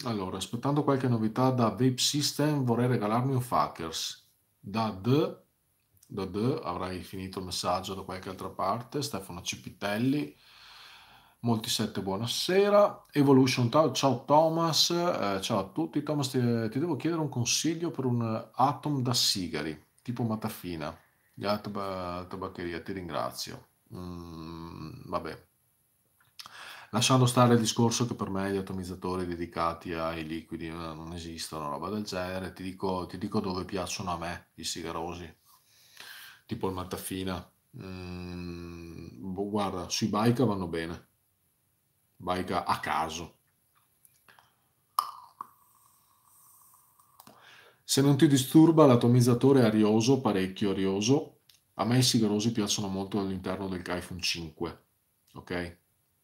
Allora, aspettando qualche novità da Vape System, vorrei regalarmi un Fuckers. Da The, da The avrai finito il messaggio da qualche altra parte, Stefano Cipitelli Molti 7, buonasera. Evolution, ciao Thomas, eh, ciao a tutti. Thomas, ti, eh, ti, devo chiedere un consiglio per un Atom da sigari, tipo matafina, di alta tabaccheria, ti ringrazio. Mm, vabbè. Lasciando stare il discorso che per me gli atomizzatori dedicati ai liquidi eh, non esistono, roba del genere, ti dico, ti dico dove piacciono a me i sigarosi, tipo il matafina. Mm, boh, guarda, sui bike vanno bene vai a caso. Se non ti disturba l'atomizzatore arioso, parecchio arioso, a me i sigarosi piacciono molto all'interno del iPhone 5, ok?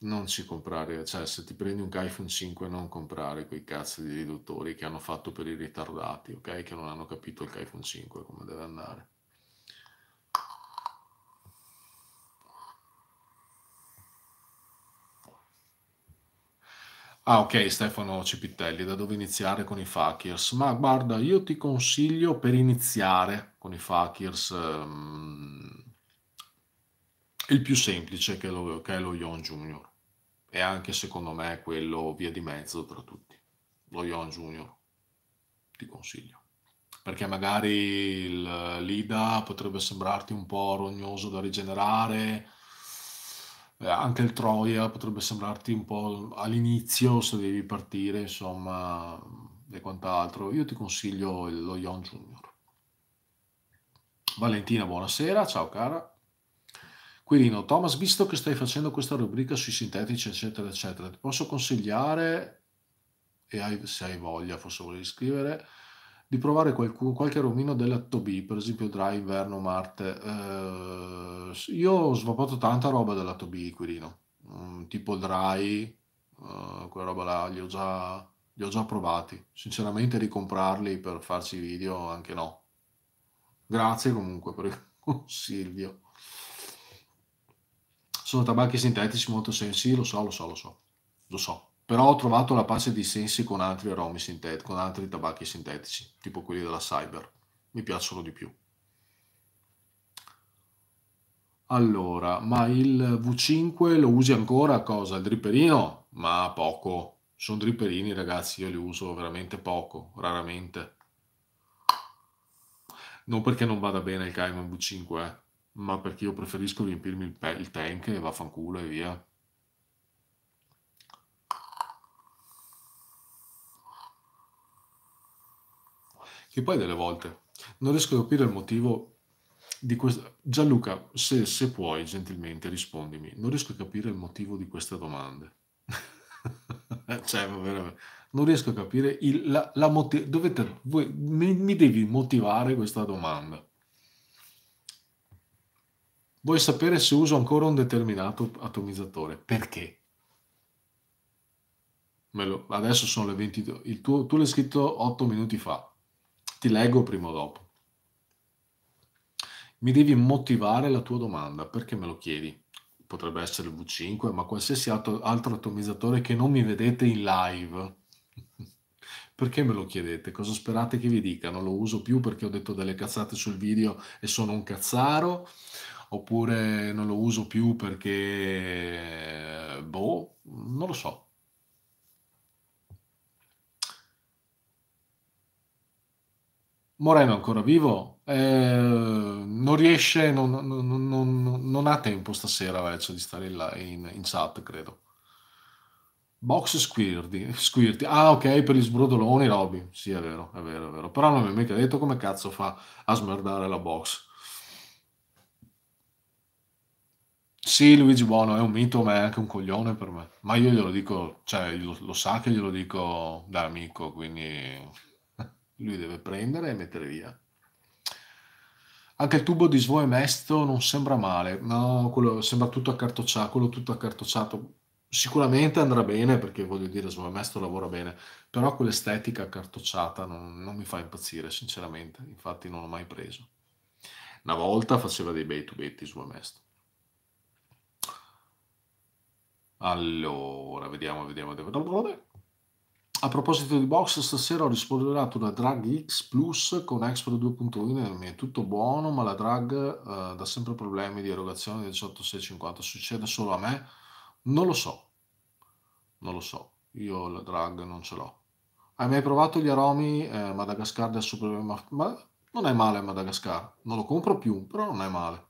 Non ci comprare, cioè se ti prendi un iPhone 5 non comprare quei cazzo di riduttori che hanno fatto per i ritardati, ok? Che non hanno capito il iPhone 5 come deve andare. Ah, ok, Stefano Cipitelli, da dove iniziare con i Fakirs? Ma guarda, io ti consiglio per iniziare con i Fakirs um, ehm, il più semplice che, lo, che è lo Yon Junior. E anche secondo me quello via di mezzo tra tutti. Lo Yon Junior, ti consiglio. Perché magari l'Ida potrebbe sembrarti un po' rognoso da rigenerare, eh, anche il Troia potrebbe sembrarti un po' all'inizio se devi partire, insomma, e quant'altro. Io ti consiglio lo Ion Junior. Valentina, buonasera, ciao cara. Quirino, Thomas, visto che stai facendo questa rubrica sui sintetici, eccetera, eccetera, ti posso consigliare, e hai, se hai voglia, forse vuoi scrivere, di provare qualcuno, qualche romino della Tobi, per esempio Dry, Inverno, Marte. Eh, io ho svapato tanta roba della Tobi, Quirino, mm, tipo Dry, eh, quella roba là, li ho, già, li ho già provati. Sinceramente ricomprarli per farci video anche no. Grazie comunque per il *laughs* consiglio. Sono tabacchi sintetici molto sensi, lo so, lo so, lo so, lo so però ho trovato la pace di sensi con altri aromi sintetici, con altri tabacchi sintetici, tipo quelli della Cyber. Mi piacciono di più. Allora, ma il V5 lo usi ancora? Cosa? Il dripperino? Ma poco. Sono dripperini, ragazzi, io li uso veramente poco, raramente. Non perché non vada bene il Cayman V5, eh, ma perché io preferisco riempirmi il, il tank e vaffanculo e via. che poi delle volte non riesco a capire il motivo di questa... Gianluca, se, se puoi gentilmente rispondimi, non riesco a capire il motivo di queste domande. *laughs* cioè, veramente non riesco a capire il, la, la motiv- mi, mi, devi motivare questa domanda. Vuoi sapere se uso ancora un determinato atomizzatore? Perché? Lo, adesso sono le 22. Il tuo, tu l'hai scritto 8 minuti fa. Ti leggo prima o dopo. Mi devi motivare la tua domanda, perché me lo chiedi? Potrebbe essere il V5, ma qualsiasi altro, altro atomizzatore che non mi vedete in live. *laughs* perché me lo chiedete? Cosa sperate che vi dica? Non lo uso più perché ho detto delle cazzate sul video e sono un cazzaro? Oppure non lo uso più perché... boh, non lo so Moreno è ancora vivo, eh, non riesce, non, non, non, non, ha tempo stasera Lecce di stare là in, in chat, credo. Box squirti, squirti. Ah, ok, per gli sbrodoloni, Robby. Sì, è vero, è vero, è vero. Però non mi ha mica detto come cazzo fa a smerdare la box. Sì, Luigi Buono è un mito, ma è anche un coglione per me. Ma io glielo dico, cioè, lo, lo sa che glielo dico da amico, quindi lui deve prendere e mettere via. Anche il tubo di svoe mesto non sembra male, no, quello sembra tutto accartocciato, quello tutto accartocciato. Sicuramente andrà bene perché voglio dire, svoe mesto lavora bene, però quell'estetica accartocciata non, non mi fa impazzire, sinceramente, infatti non l'ho mai preso. Una volta faceva dei bei tubetti svoe mesto. Allora, vediamo, vediamo, vediamo. A proposito di box, stasera ho rispolverato una Drag X Plus con Expo 2.1 è tutto buono, ma la Drag eh, dà sempre problemi di erogazione di 18650. Succede solo a me? Non lo so, non lo so. Io la Drag non ce l'ho. Hai mai provato gli aromi eh, Madagascar del Super ma, non è male Madagascar, non lo compro più, però non è male.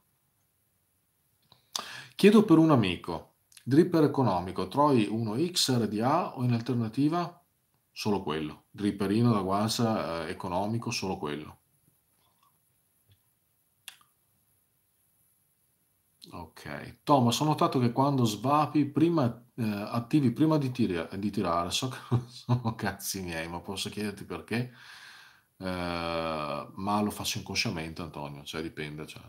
Chiedo per un amico, dripper economico, trovi uno x RDA o in alternativa solo quello. Dripperino da guancia eh, economico, solo quello. Ok, Thomas, ho notato che quando svapi prima, eh, attivi prima di, tira, di, tirare, so che sono cazzi miei, ma posso chiederti perché? Eh, ma lo faccio inconsciamente, Antonio, cioè dipende. Cioè.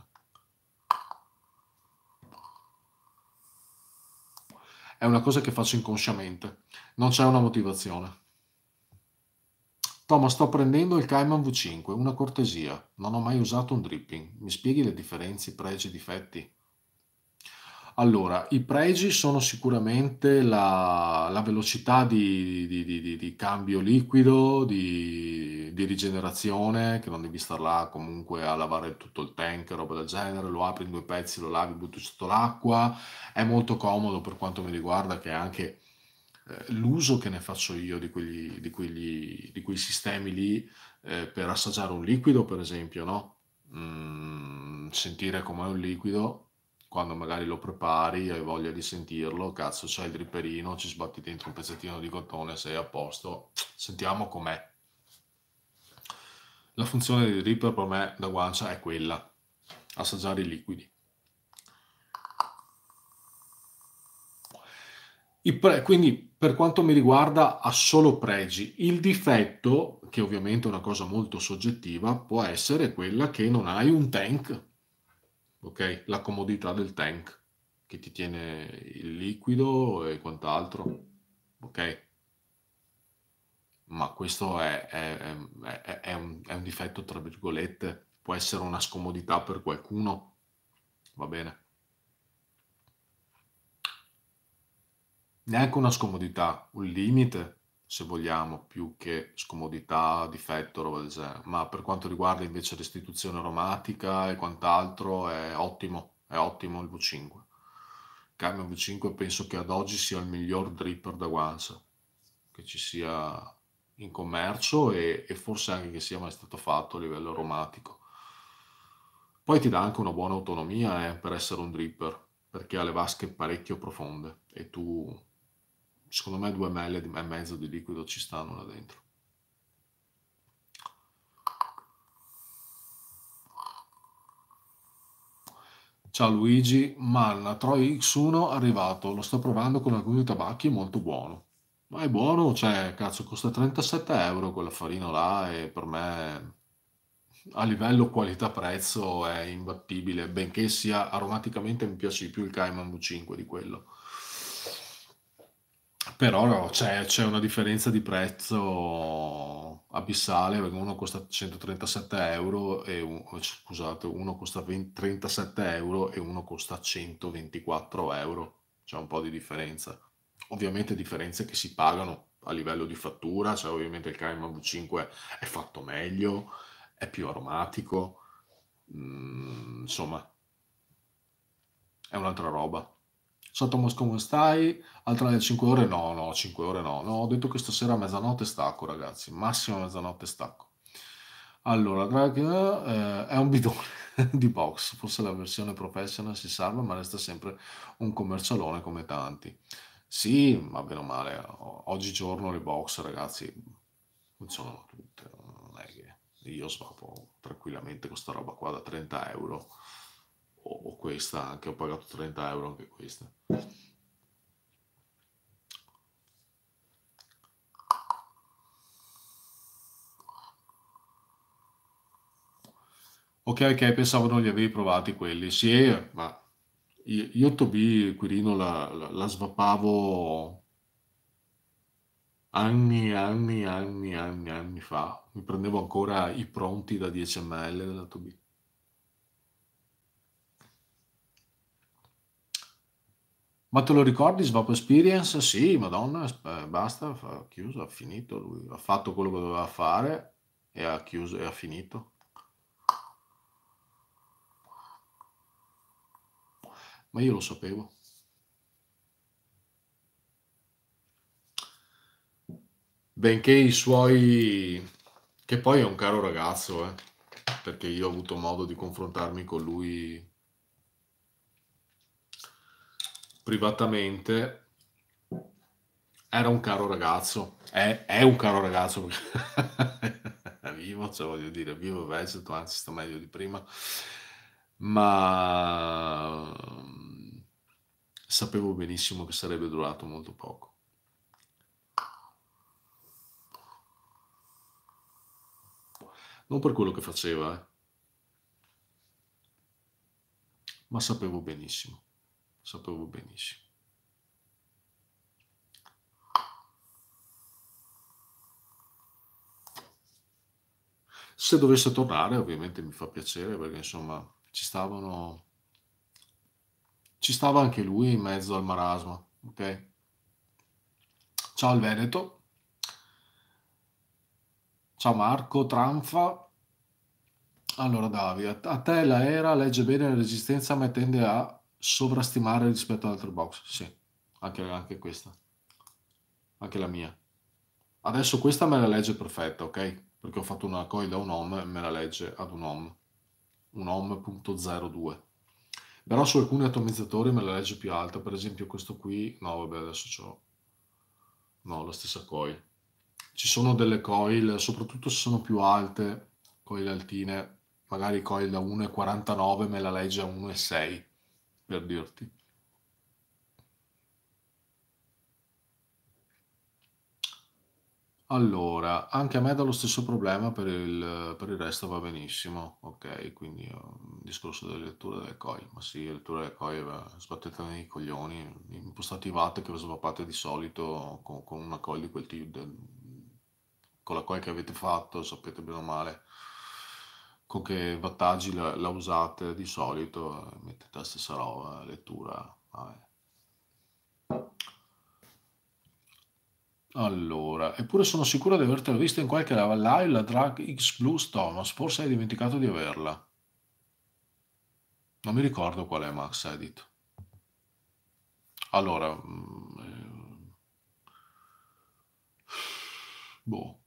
È una cosa che faccio inconsciamente, non c'è una motivazione. Toma, sto prendendo il Cayman V5, una cortesia. Non ho mai usato un dripping. Mi spieghi le differenze, pregi e difetti? Allora, i pregi sono sicuramente la, la velocità di, di, di, di, cambio liquido, di, rigenerazione, che non devi star là comunque a lavare tutto il tank, roba del genere, lo apri in due pezzi, lo lavi, butti sotto l'acqua, è molto comodo per quanto mi riguarda che anche eh, l'uso che ne faccio io di quegli, di quegli, di quei sistemi lì eh, per assaggiare un liquido, per esempio, no? Mm, sentire com'è un liquido quando magari lo prepari, hai voglia di sentirlo, cazzo, c'è il riperino, ci sbatti dentro un pezzettino di cotone, sei a posto, sentiamo com'è. La funzione del ripper per me da guancia è quella, assaggiare i liquidi. Pre- quindi per quanto mi riguarda ha solo pregi. Il difetto, che ovviamente è una cosa molto soggettiva, può essere quella che non hai un tank, ok? La comodità del tank che ti tiene il liquido e quant'altro, ok? Ma questo è, è, è, è un, un difetto, tra virgolette, può essere una scomodità per qualcuno, va bene? neanche una scomodità, un limite, se vogliamo, più che scomodità, difetto, roba del genere. Ma per quanto riguarda invece restituzione aromatica e quant'altro, è ottimo, è ottimo il V5. Carmen V5 penso che ad oggi sia il miglior dripper da guancia che ci sia in commercio e, e, forse anche che sia mai stato fatto a livello aromatico. Poi ti dà anche una buona autonomia eh, per essere un dripper, perché ha le vasche parecchio profonde e tu secondo me 2 ml e mezzo di liquido ci stanno là dentro. Ciao Luigi, Manna Troy X1 arrivato, lo sto provando con alcuni tabacchi, molto buono. Ma è buono, cioè, cazzo, costa 37 euro quella farina là e per me a livello qualità-prezzo è imbattibile, benché sia aromaticamente mi piace di più il Cayman V5 di quello. Però c'è, c'è una differenza di prezzo abissale, perché uno costa 137 euro e un, scusate, uno costa 20, 37 euro e uno costa 124 euro. C'è un po' di differenza. Ovviamente differenze che si pagano a livello di fattura, cioè ovviamente il Cayman V5 è fatto meglio, è più aromatico, mm, insomma, è un'altra roba. Sotto Mosca come stai? Altra alle 5 ore? No, no, 5 ore no. No, ho detto che stasera a mezzanotte stacco, ragazzi. Massimo a mezzanotte stacco. Allora, Drag eh, è un bidone *laughs* di box, forse la versione professional si salva, ma resta sempre un commercialone come tanti. Sì, ma bene o male, oggigiorno le box, ragazzi, funzionano tutte. Non è che io svapo tranquillamente questa roba qua da 30 euro o questa anche, ho pagato 30 euro anche questa. Ok, ok, pensavo non li avevi provati quelli. Sì, ma io 8 Quirino la, la, la svapavo anni, anni, anni, anni, anni fa. Mi prendevo ancora i pronti da 10 ml della 8B. Ma te lo ricordi Swap Experience? Sì, madonna, eh, basta, ha chiuso, ha finito, lui ha fatto quello che doveva fare e ha chiuso e ha finito. Ma io lo sapevo. Benché i suoi... che poi è un caro ragazzo, eh, perché io ho avuto modo di confrontarmi con lui privatamente era un caro ragazzo, è, è un caro ragazzo, è *laughs* vivo, cioè voglio dire, vivo e vegeto, anzi sta meglio di prima, ma sapevo benissimo che sarebbe durato molto poco. Non per quello che faceva, eh. ma sapevo benissimo sapevo benissimo. Se dovesse tornare ovviamente mi fa piacere perché insomma ci stavano ci stava anche lui in mezzo al marasma, ok? Ciao al Veneto. Ciao Marco Tranfa. Allora Davide, a te la era legge bene la resistenza ma tende a sovrastimare rispetto ad altre box, sì, anche, anche questa, anche la mia. Adesso questa me la legge perfetta, ok? Perché ho fatto una coil da un ohm e me la legge ad un ohm, un ohm.02. Però su alcuni atomizzatori me la legge più alta, per esempio questo qui, no vabbè adesso ho no, la stessa coil. Ci sono delle coil, soprattutto se sono più alte, coil altine, magari coil da 1,49 me la legge a 1,6 per dirti. Allora, anche a me dà lo stesso problema, per il, per il resto va benissimo, ok? Quindi um, discorso delle letture delle COI, ma sì, letture delle COI, eh, sbattetene nei coglioni, impostativate che svappate di solito con, con una COI di quel tipo, de, con la COI che avete fatto, sapete bene o male, con ecco che wattaggi la, la, usate di solito, mettete la stessa roba, lettura. Vabbè. Allora, eppure sono sicuro di avertela visto in qualche live la Drag X Blue Thomas, forse hai dimenticato di averla. Non mi ricordo qual è Max Edit. Allora, mm, eh, boh,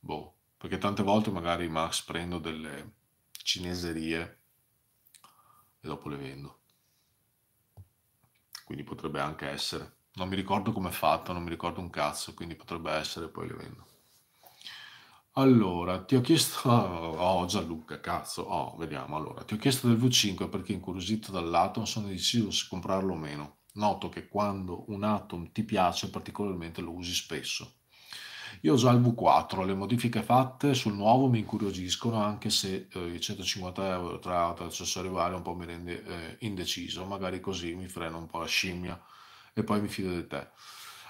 boh, perché tante volte magari Max prendo delle, cineserie e dopo le vendo. Quindi potrebbe anche essere. Non mi ricordo come è fatta, non mi ricordo un cazzo, quindi potrebbe essere poi le vendo. Allora, ti ho chiesto... *laughs* Oh, Gianluca, cazzo. Oh, vediamo. Allora, ti ho chiesto del V5 perché incuriosito dall'Atom sono deciso se comprarlo o meno. Noto che quando un Atom ti piace particolarmente lo usi spesso. Io ho già il V4, le modifiche fatte sul nuovo mi incuriosiscono, anche se eh, i 150 euro tra, tra accessori vari un po' mi rende eh, indeciso, magari così mi freno un po' la scimmia e poi mi fido di te.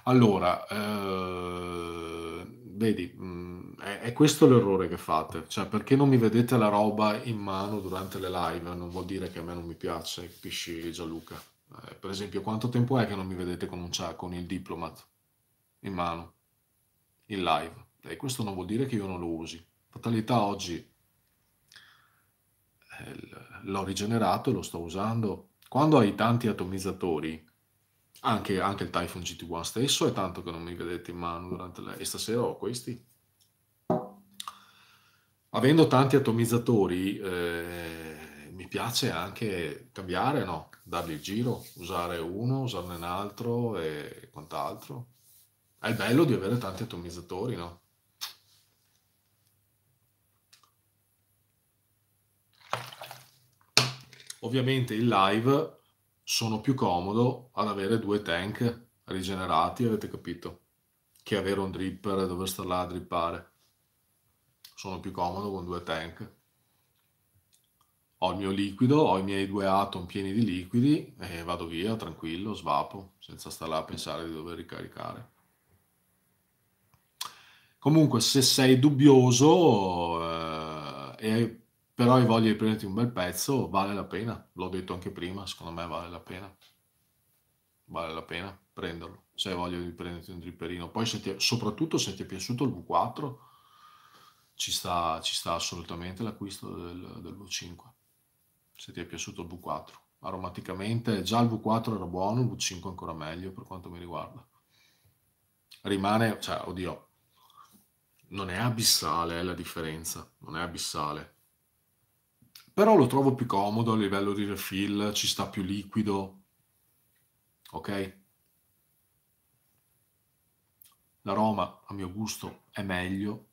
Allora, eh, vedi, mh, mm, è, è, questo l'errore che fate, cioè perché non mi vedete la roba in mano durante le live, non vuol dire che a me non mi piace, capisci Gianluca? Eh, per esempio, quanto tempo è che non mi vedete con, un, con il diplomat in mano? in live e questo non vuol dire che io non lo usi. Fatalità oggi eh, l'ho rigenerato, e lo sto usando. Quando hai tanti atomizzatori, anche, anche il Typhoon GT1 stesso, è tanto che non mi vedete in mano durante la... e stasera ho questi. Avendo tanti atomizzatori, eh, mi piace anche cambiare, no? dargli il giro, usare uno, usarne un altro e quant'altro. È il bello di avere tanti atomizzatori, no? Ovviamente in live sono più comodo ad avere due tank rigenerati, avete capito? Che avere un dripper e dover star là a drippare. Sono più comodo con due tank. Ho il mio liquido, ho i miei due atom pieni di liquidi e vado via tranquillo, svapo, senza star là a pensare di dover ricaricare. Comunque, se sei dubbioso eh, e però hai voglia di prenderti un bel pezzo, vale la pena. L'ho detto anche prima, secondo me vale la pena. Vale la pena prenderlo, se hai voglia di prenderti un dripperino. Poi, se ti, soprattutto se ti è piaciuto il V4, ci sta, ci sta assolutamente l'acquisto del, del V5. Se ti è piaciuto il V4. Aromaticamente già il V4 era buono, il V5 ancora meglio per quanto mi riguarda. Rimane, cioè, oddio, non è abissale eh, la differenza, non è abissale. Però lo trovo più comodo a livello di refill, ci sta più liquido, ok? L'aroma, a mio gusto, è meglio.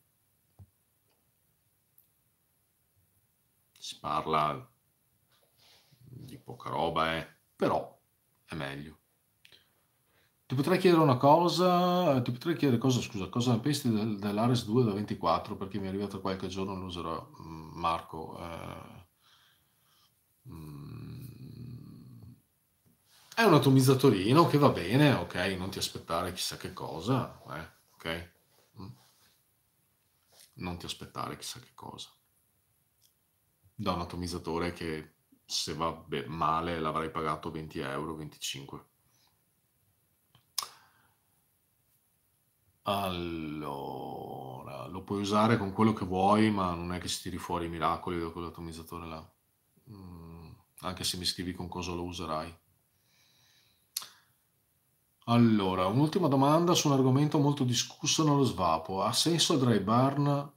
Si parla di poca roba, eh, però è meglio. Ti potrei chiedere una cosa, eh, ti potrei chiedere cosa, scusa, cosa ne pensi del, dell'Ares 2 da 24? Perché mi è arrivato qualche giorno l'userò mm, Marco. Eh, mm. è un atomizzatorino che va bene, ok, non ti aspettare chissà che cosa, eh, ok? Mm. Non ti aspettare chissà che cosa. Da un atomizzatore che se va male l'avrai pagato 20 euro, 25 Allora, lo puoi usare con quello che vuoi, ma non è che si tiri fuori i miracoli da quell'atomizzatore là. Mm, anche se mi scrivi con cosa lo userai. Allora, un'ultima domanda su un argomento molto discusso nello svapo. Ha senso il dry burn?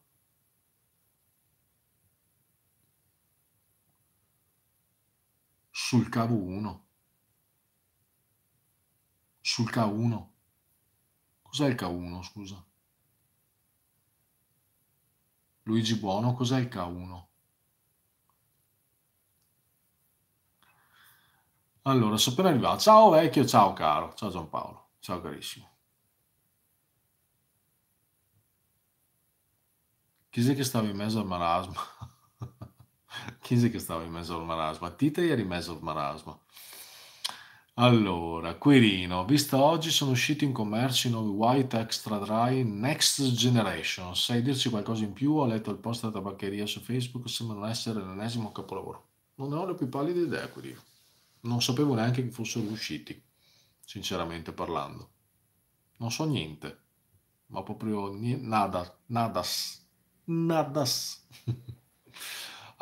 Sul cavo 1? Sul K1? Cos'è il K1, scusa? Luigi Buono, cos'è il K1? Allora, sono appena arrivato. Ciao vecchio, ciao caro, ciao Giampaolo, ciao carissimo. Chi che stava in mezzo al marasma? *laughs* Chi che stava in mezzo al marasma? Tita eri in mezzo al marasma. Allora, Quirino, visto oggi sono usciti in commercio i nuovi White Extra Dry Next Generation. Sai dirci qualcosa in più? Ho letto il post della tabaccheria su Facebook, sembrano essere l'ennesimo capolavoro. Non ne ho le più pallide idee, Quirino. Non sapevo neanche che fossero usciti, sinceramente parlando. Non so niente, ma proprio niente, nada, nadas, nadas. *laughs*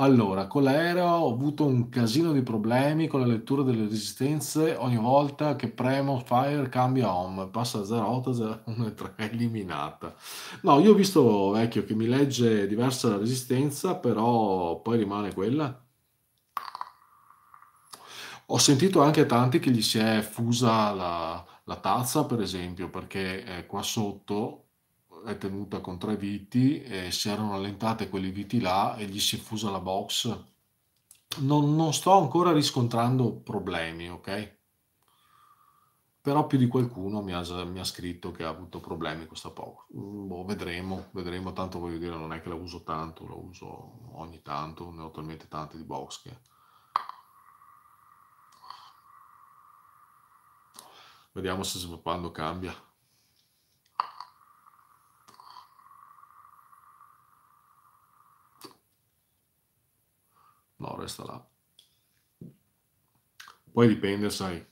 Allora, con l'aereo ho avuto un casino di problemi con la lettura delle resistenze ogni volta che premo fire cambia home, passa da 08 a 013, eliminata. No, io ho visto vecchio che mi legge diversa la resistenza, però poi rimane quella. Ho sentito anche tanti che gli si è fusa la, la tazza, per esempio, perché eh, qua sotto è tenuta con tre viti e si erano allentate quelle viti là e gli si è fusa la box. Non, non sto ancora riscontrando problemi, ok? Però più di qualcuno mi ha, mi ha scritto che ha avuto problemi questa poco. Boh, vedremo, vedremo, tanto voglio dire, non è che la uso tanto, la uso ogni tanto, ne ho talmente tante di box che... Vediamo se quando cambia. No, resta là. Poi dipende, sai.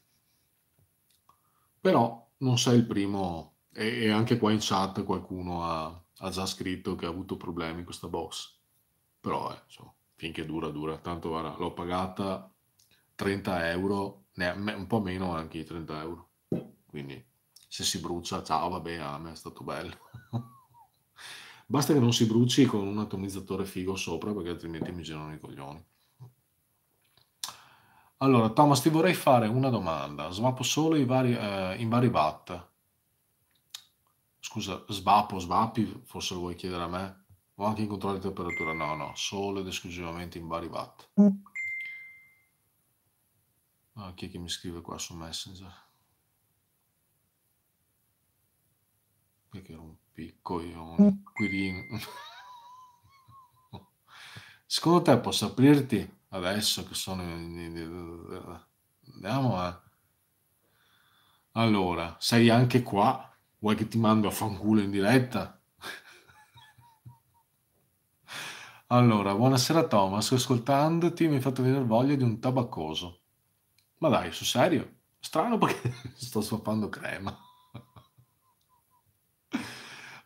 Però non sei il primo, e, e anche qua in chat qualcuno ha, ha, già scritto che ha avuto problemi in questa box. Però, eh, insomma, finché dura, dura. Tanto guarda, l'ho pagata 30 euro, ne, un po' meno anche i 30 euro. Quindi se si brucia, ciao, vabbè, a me è stato bello. *laughs* Basta che non si bruci con un atomizzatore figo sopra perché altrimenti mi girano i coglioni. Allora, Thomas, ti vorrei fare una domanda. Svapo solo vari, eh, in vari VAT. Scusa, svapo, svapi, forse lo vuoi chiedere a me? O anche in controllo di temperatura? No, no, solo ed esclusivamente in vari VAT. Ah, chi è che mi scrive qua su Messenger? Perché ero un picco io, un quirino. *laughs* Secondo te posso aprirti adesso che sono... Andiamo a... Allora, sei anche qua? Vuoi che ti mando a fanculo in diretta? *laughs* allora, buonasera Thomas, ascoltandoti mi hai fatto venire voglia di un tabaccoso. Ma dai, sul serio? Strano perché *laughs* sto swappando crema.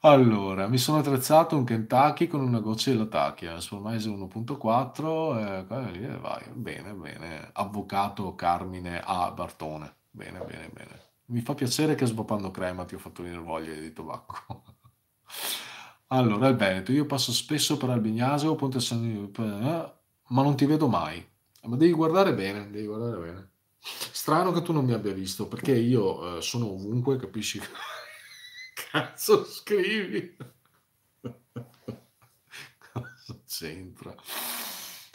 Allora, mi sono attrezzato un Kentucky con una gocciella Tachia, sul mais 1.4, eh, eh lì, eh, vai, bene, bene. Avvocato Carmine A. Bartone, bene, bene, bene. Mi fa piacere che sbopando crema ti ho fatto venire voglia di tobacco. *laughs* Allora, il Veneto, io passo spesso per Albignase o Ponte San... eh, ma non ti vedo mai. Ma devi guardare bene, devi guardare bene. Strano che tu non mi abbia visto, perché io eh, sono ovunque, capisci? cazzo scrivi? Cosa c'entra?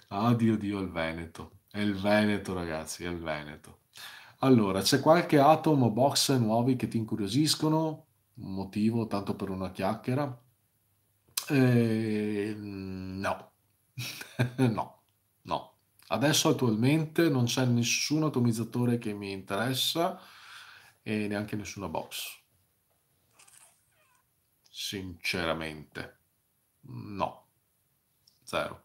Ah, Dio, Dio, il Veneto. È il Veneto, ragazzi, è il Veneto. Allora, c'è qualche Atom o box nuovi che ti incuriosiscono? Un motivo, tanto per una chiacchiera? Eh, no. *laughs* no, no. Adesso attualmente non c'è nessun atomizzatore che mi interessa e neanche nessuna box. Sinceramente, no. Zero.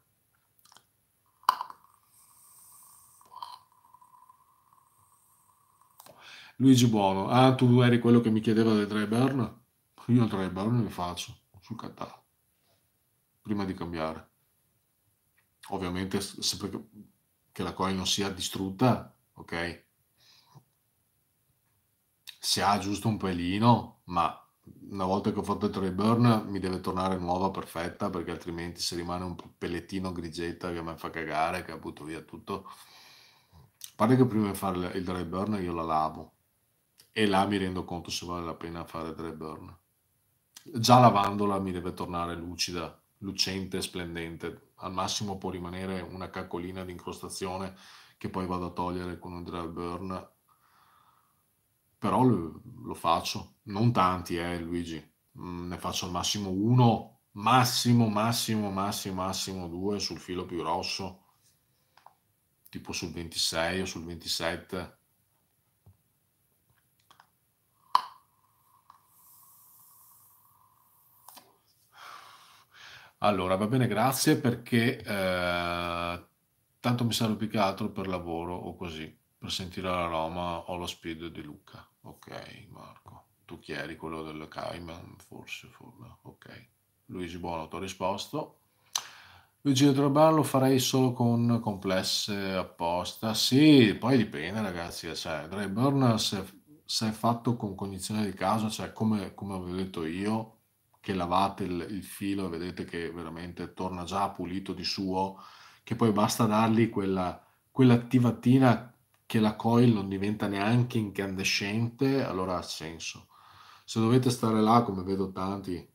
Luigi Buono, ah, tu eri quello che mi chiedeva del tre burn? Io tre burn lo faccio sul Qatar prima di cambiare. Ovviamente, sempre che la coin non sia distrutta, ok? Se ha giusto un pelino, ma una volta che ho fatto il tray burn mi deve tornare nuova perfetta perché altrimenti se rimane un pellettino grigietta che mi fa cagare, che ha butto via tutto. A parte che prima di fare il dry burn io la lavo e là mi rendo conto se vale la pena fare dry burn. Già lavandola mi deve tornare lucida, lucente, splendente. Al massimo può rimanere una caccolina di incrostazione che poi vado a togliere con un dry burn però lo, lo faccio. Non tanti, eh, Luigi, mm, ne faccio al massimo uno, massimo, massimo, massimo, massimo due sul filo più rosso, tipo sul 26 o sul 27. Allora, va bene, grazie perché eh, tanto mi serve più che altro per lavoro o così, per sentire la Roma o lo speed di Luca. Ok, Marco. Tu chi eri? Quello del Cayman, forse, forse. Ok. Luigi Buono, ti ho risposto. Luigi Drobar lo farei solo con complesse apposta. Sì, poi dipende, ragazzi. Cioè, Drayburn, se, se, è fatto con cognizione di caso, cioè come, come avevo detto io, che lavate il, il filo e vedete che veramente torna già pulito di suo, che poi basta dargli quella, quell'attivatina che la coil non diventa neanche incandescente, allora ha senso. Se dovete stare là, come vedo tanti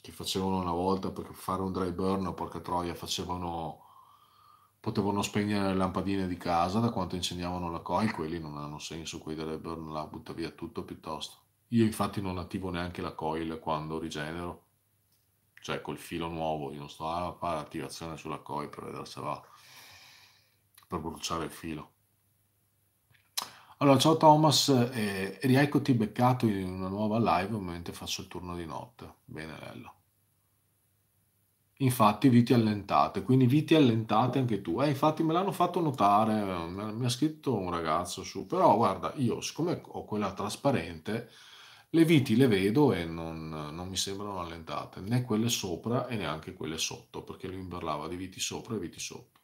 che facevano una volta per fare un dry burn, porca troia, facevano potevano spegnere le lampadine di casa da quanto incendiavano la coil, quelli non hanno senso, quei dry burn là, butta via tutto piuttosto. Io infatti non attivo neanche la coil quando rigenero, cioè col filo nuovo, io non sto a fare attivazione sulla coil per vedere se va per bruciare il filo. Allora, ciao Thomas, eh, rieccoti beccato in una nuova live, ovviamente faccio il turno di notte. Bene, bello. Infatti, viti allentate, quindi viti allentate anche tu. Eh, infatti me l'hanno fatto notare, mi ha scritto un ragazzo su, però guarda, io siccome ho quella trasparente, le viti le vedo e non, non mi sembrano allentate, né quelle sopra e neanche quelle sotto, perché lui parlava di viti sopra e viti sotto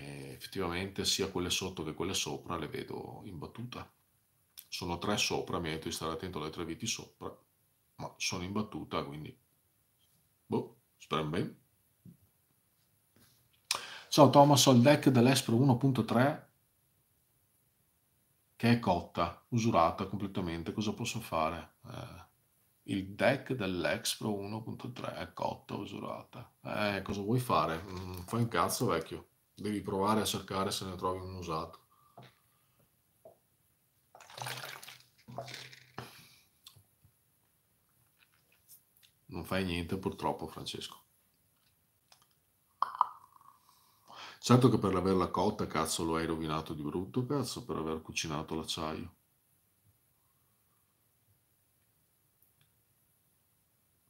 eh, effettivamente sia quelle sotto che quelle sopra le vedo in battuta. Sono tre sopra, mi ha di stare attento alle tre viti sopra, ma sono in battuta, quindi... Boh, speriamo bene. Ciao Thomas, ho il deck dell'Espro 1.3 che è cotta, usurata completamente, cosa posso fare? Eh, il deck dell'Expro 1.3 è cotta, usurata. Eh, cosa vuoi fare? Mm, fai un cazzo vecchio devi provare a cercare se ne trovi un usato. Non fai niente purtroppo Francesco. Certo che per averla cotta, cazzo, lo hai rovinato di brutto, cazzo, per aver cucinato l'acciaio.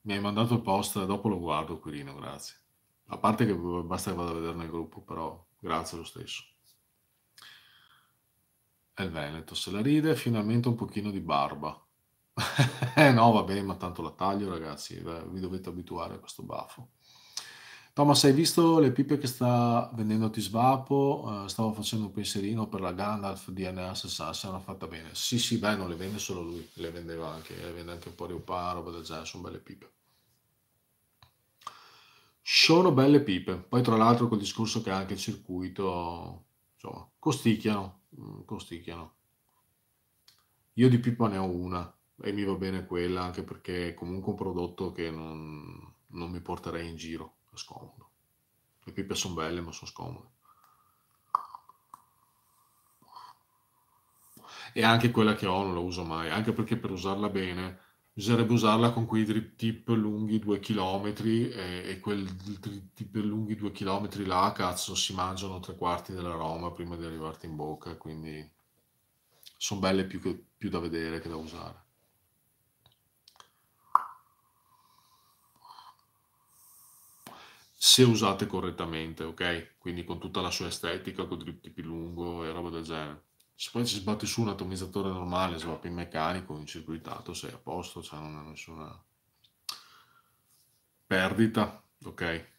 Mi hai mandato il post, dopo lo guardo, Quirino, grazie. A parte che basta che vado a vedere nel gruppo, però grazie lo stesso. E il Veneto se la ride, finalmente un pochino di barba. *laughs* Eh no, vabbè, ma tanto la taglio, ragazzi, eh, vi dovete abituare a questo baffo. Thomas, hai visto le pipe che sta vendendo Tisvapo? Uh, eh, stavo facendo un pensierino per la Gandalf DNA 60, se l'hanno fatta bene. Sì, sì, beh, non le vende solo lui, le vendeva anche, le vende anche un po' Rioparo, roba del genere, sono belle pipe. Sono belle pipe. Poi, tra l'altro, col discorso che anche il circuito, insomma, costicchiano, mm, costicchiano. Io di pipa ne ho una e mi va bene quella, anche perché è comunque un prodotto che non, non mi porterei in giro, è scomodo. Le pipe sono belle, ma sono scomode. E anche quella che ho non la uso mai, anche perché per usarla bene bisognerebbe usarla con quei drip tip lunghi 2 km e, e quel drip tip lunghi 2 km là, cazzo, si mangiano tre quarti della Roma prima di arrivarti in bocca, quindi sono belle più, che, più da vedere che da usare. se usate correttamente, ok? Quindi con tutta la sua estetica, con drip tip lungo e roba del genere. Se poi ci sbatti su un atomizzatore normale, sbatti in meccanico, in circuitato, sei a posto, cioè non è nessuna perdita, ok?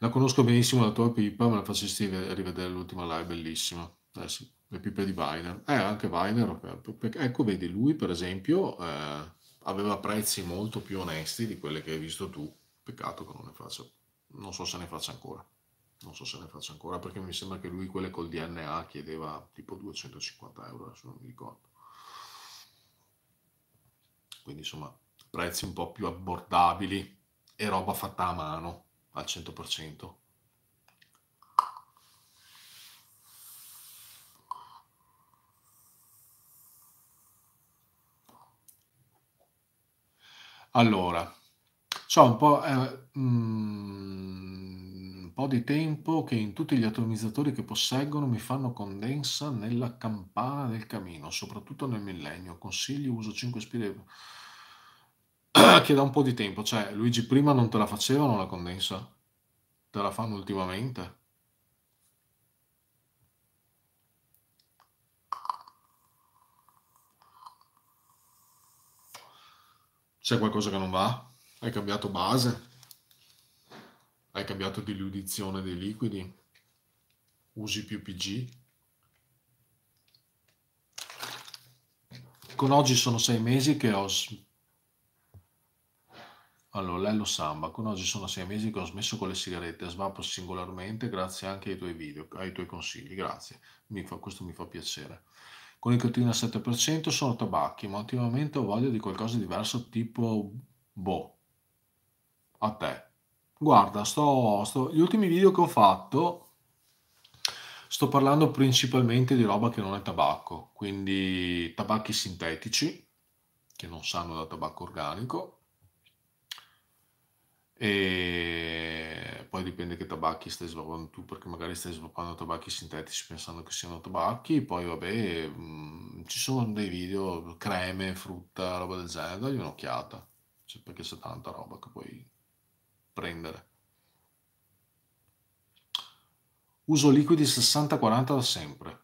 La conosco benissimo la tua pipa, me la facesti rivedere l'ultima live, bellissima. Eh sì, le pipe di Viner. Eh, anche Viner. Ecco, vedi, lui per esempio eh, aveva prezzi molto più onesti di quelle che hai visto tu. Peccato che non ne faccia non so se ne faccia ancora. Non so se ne faccia ancora perché mi sembra che lui quelle col DNA chiedeva tipo 250 euro, adesso non mi ricordo. Quindi insomma, prezzi un po' più abbordabili e roba fatta a mano al 100%. Allora, So, un po', eh, mm, un po' di tempo che in tutti gli atomizzatori che posseggono mi fanno condensa nella campana del camino, soprattutto nel millennio. Consigli, uso 5 spire *clears throat* che da un po' di tempo, cioè Luigi prima non te la facevano la condensa, te la fanno ultimamente. C'è qualcosa che non va? Hai cambiato base? Hai cambiato diludizione dei liquidi? Usi più PG? Con oggi sono sei mesi che ho... Allora, Lello Samba, con oggi sono sei mesi che ho smesso con le sigarette, svapo singolarmente grazie anche ai tuoi video, ai tuoi consigli, grazie, mi fa, questo mi fa piacere. Con nicotina al 7% sono tabacchi, ma ultimamente ho voglia di qualcosa di diverso tipo boh, a te. Guarda, sto, sto, gli ultimi video che ho fatto sto parlando principalmente di roba che non è tabacco, quindi tabacchi sintetici che non sanno da tabacco organico e poi dipende che tabacchi stai sviluppando tu perché magari stai sviluppando tabacchi sintetici pensando che siano tabacchi poi vabbè mh, mm, ci sono dei video creme frutta roba del genere dagli un'occhiata cioè, perché c'è tanta roba che poi prendere. Uso liquidi 60-40 da sempre.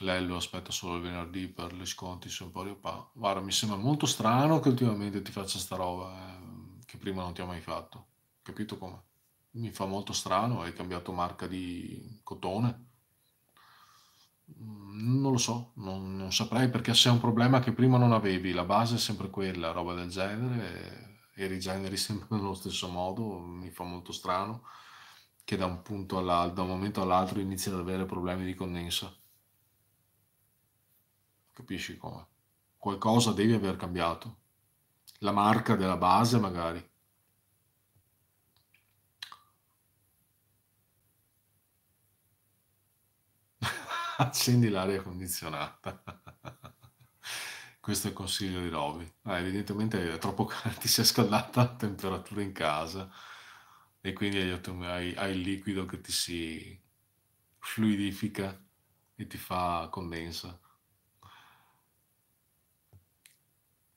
Lei lo aspetta solo il venerdì per gli sconti su Emporio Pa. Guarda, mi sembra molto strano che ultimamente ti faccia sta roba eh, che prima non ti ho mai fatto. Capito come? Mi fa molto strano, hai cambiato marca di cotone. Mm, non lo so, non, non, saprei perché se è un problema che prima non avevi, la base è sempre quella, roba del genere, e rigeneri sempre *laughs* nello stesso modo, mi fa molto strano che da un, punto all'altro, da un momento all'altro inizi ad avere problemi di condensa. Capisci come? Qualcosa devi aver cambiato. La marca della base magari. accendi l'aria condizionata. Questo è il consiglio di Roby. Ah, evidentemente è troppo caldo, ti si è scaldata la temperatura in casa e quindi hai, hai, il liquido che ti si fluidifica e ti fa condensa.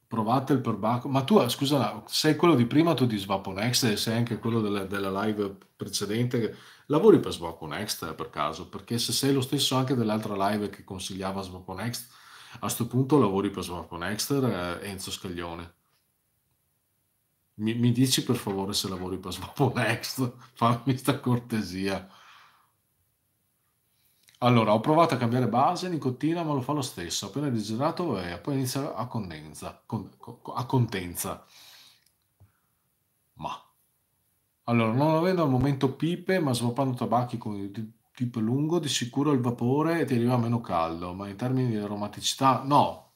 Provate il perbacco. Ma tu, ah, scusa, sei quello di prima tu di Svaponex e sei anche quello della, della live precedente lavori per Smoke Next eh, per caso, perché se sei lo stesso anche dell'altra live che consigliava Smoke Next, a questo punto lavori per Smoke Next, eh, Enzo Scaglione. Mi, mi, dici per favore se lavori per Smoke Next, *laughs* fammi sta cortesia. Allora, ho provato a cambiare base, nicotina, ma lo fa lo stesso. Appena digerato, e eh, poi inizia a condensa, con, a contenza. Allora, non avendo al momento pipe, ma svappando tabacchi con il tipo lungo, di sicuro il vapore ti arriva meno caldo, ma in termini di aromaticità no.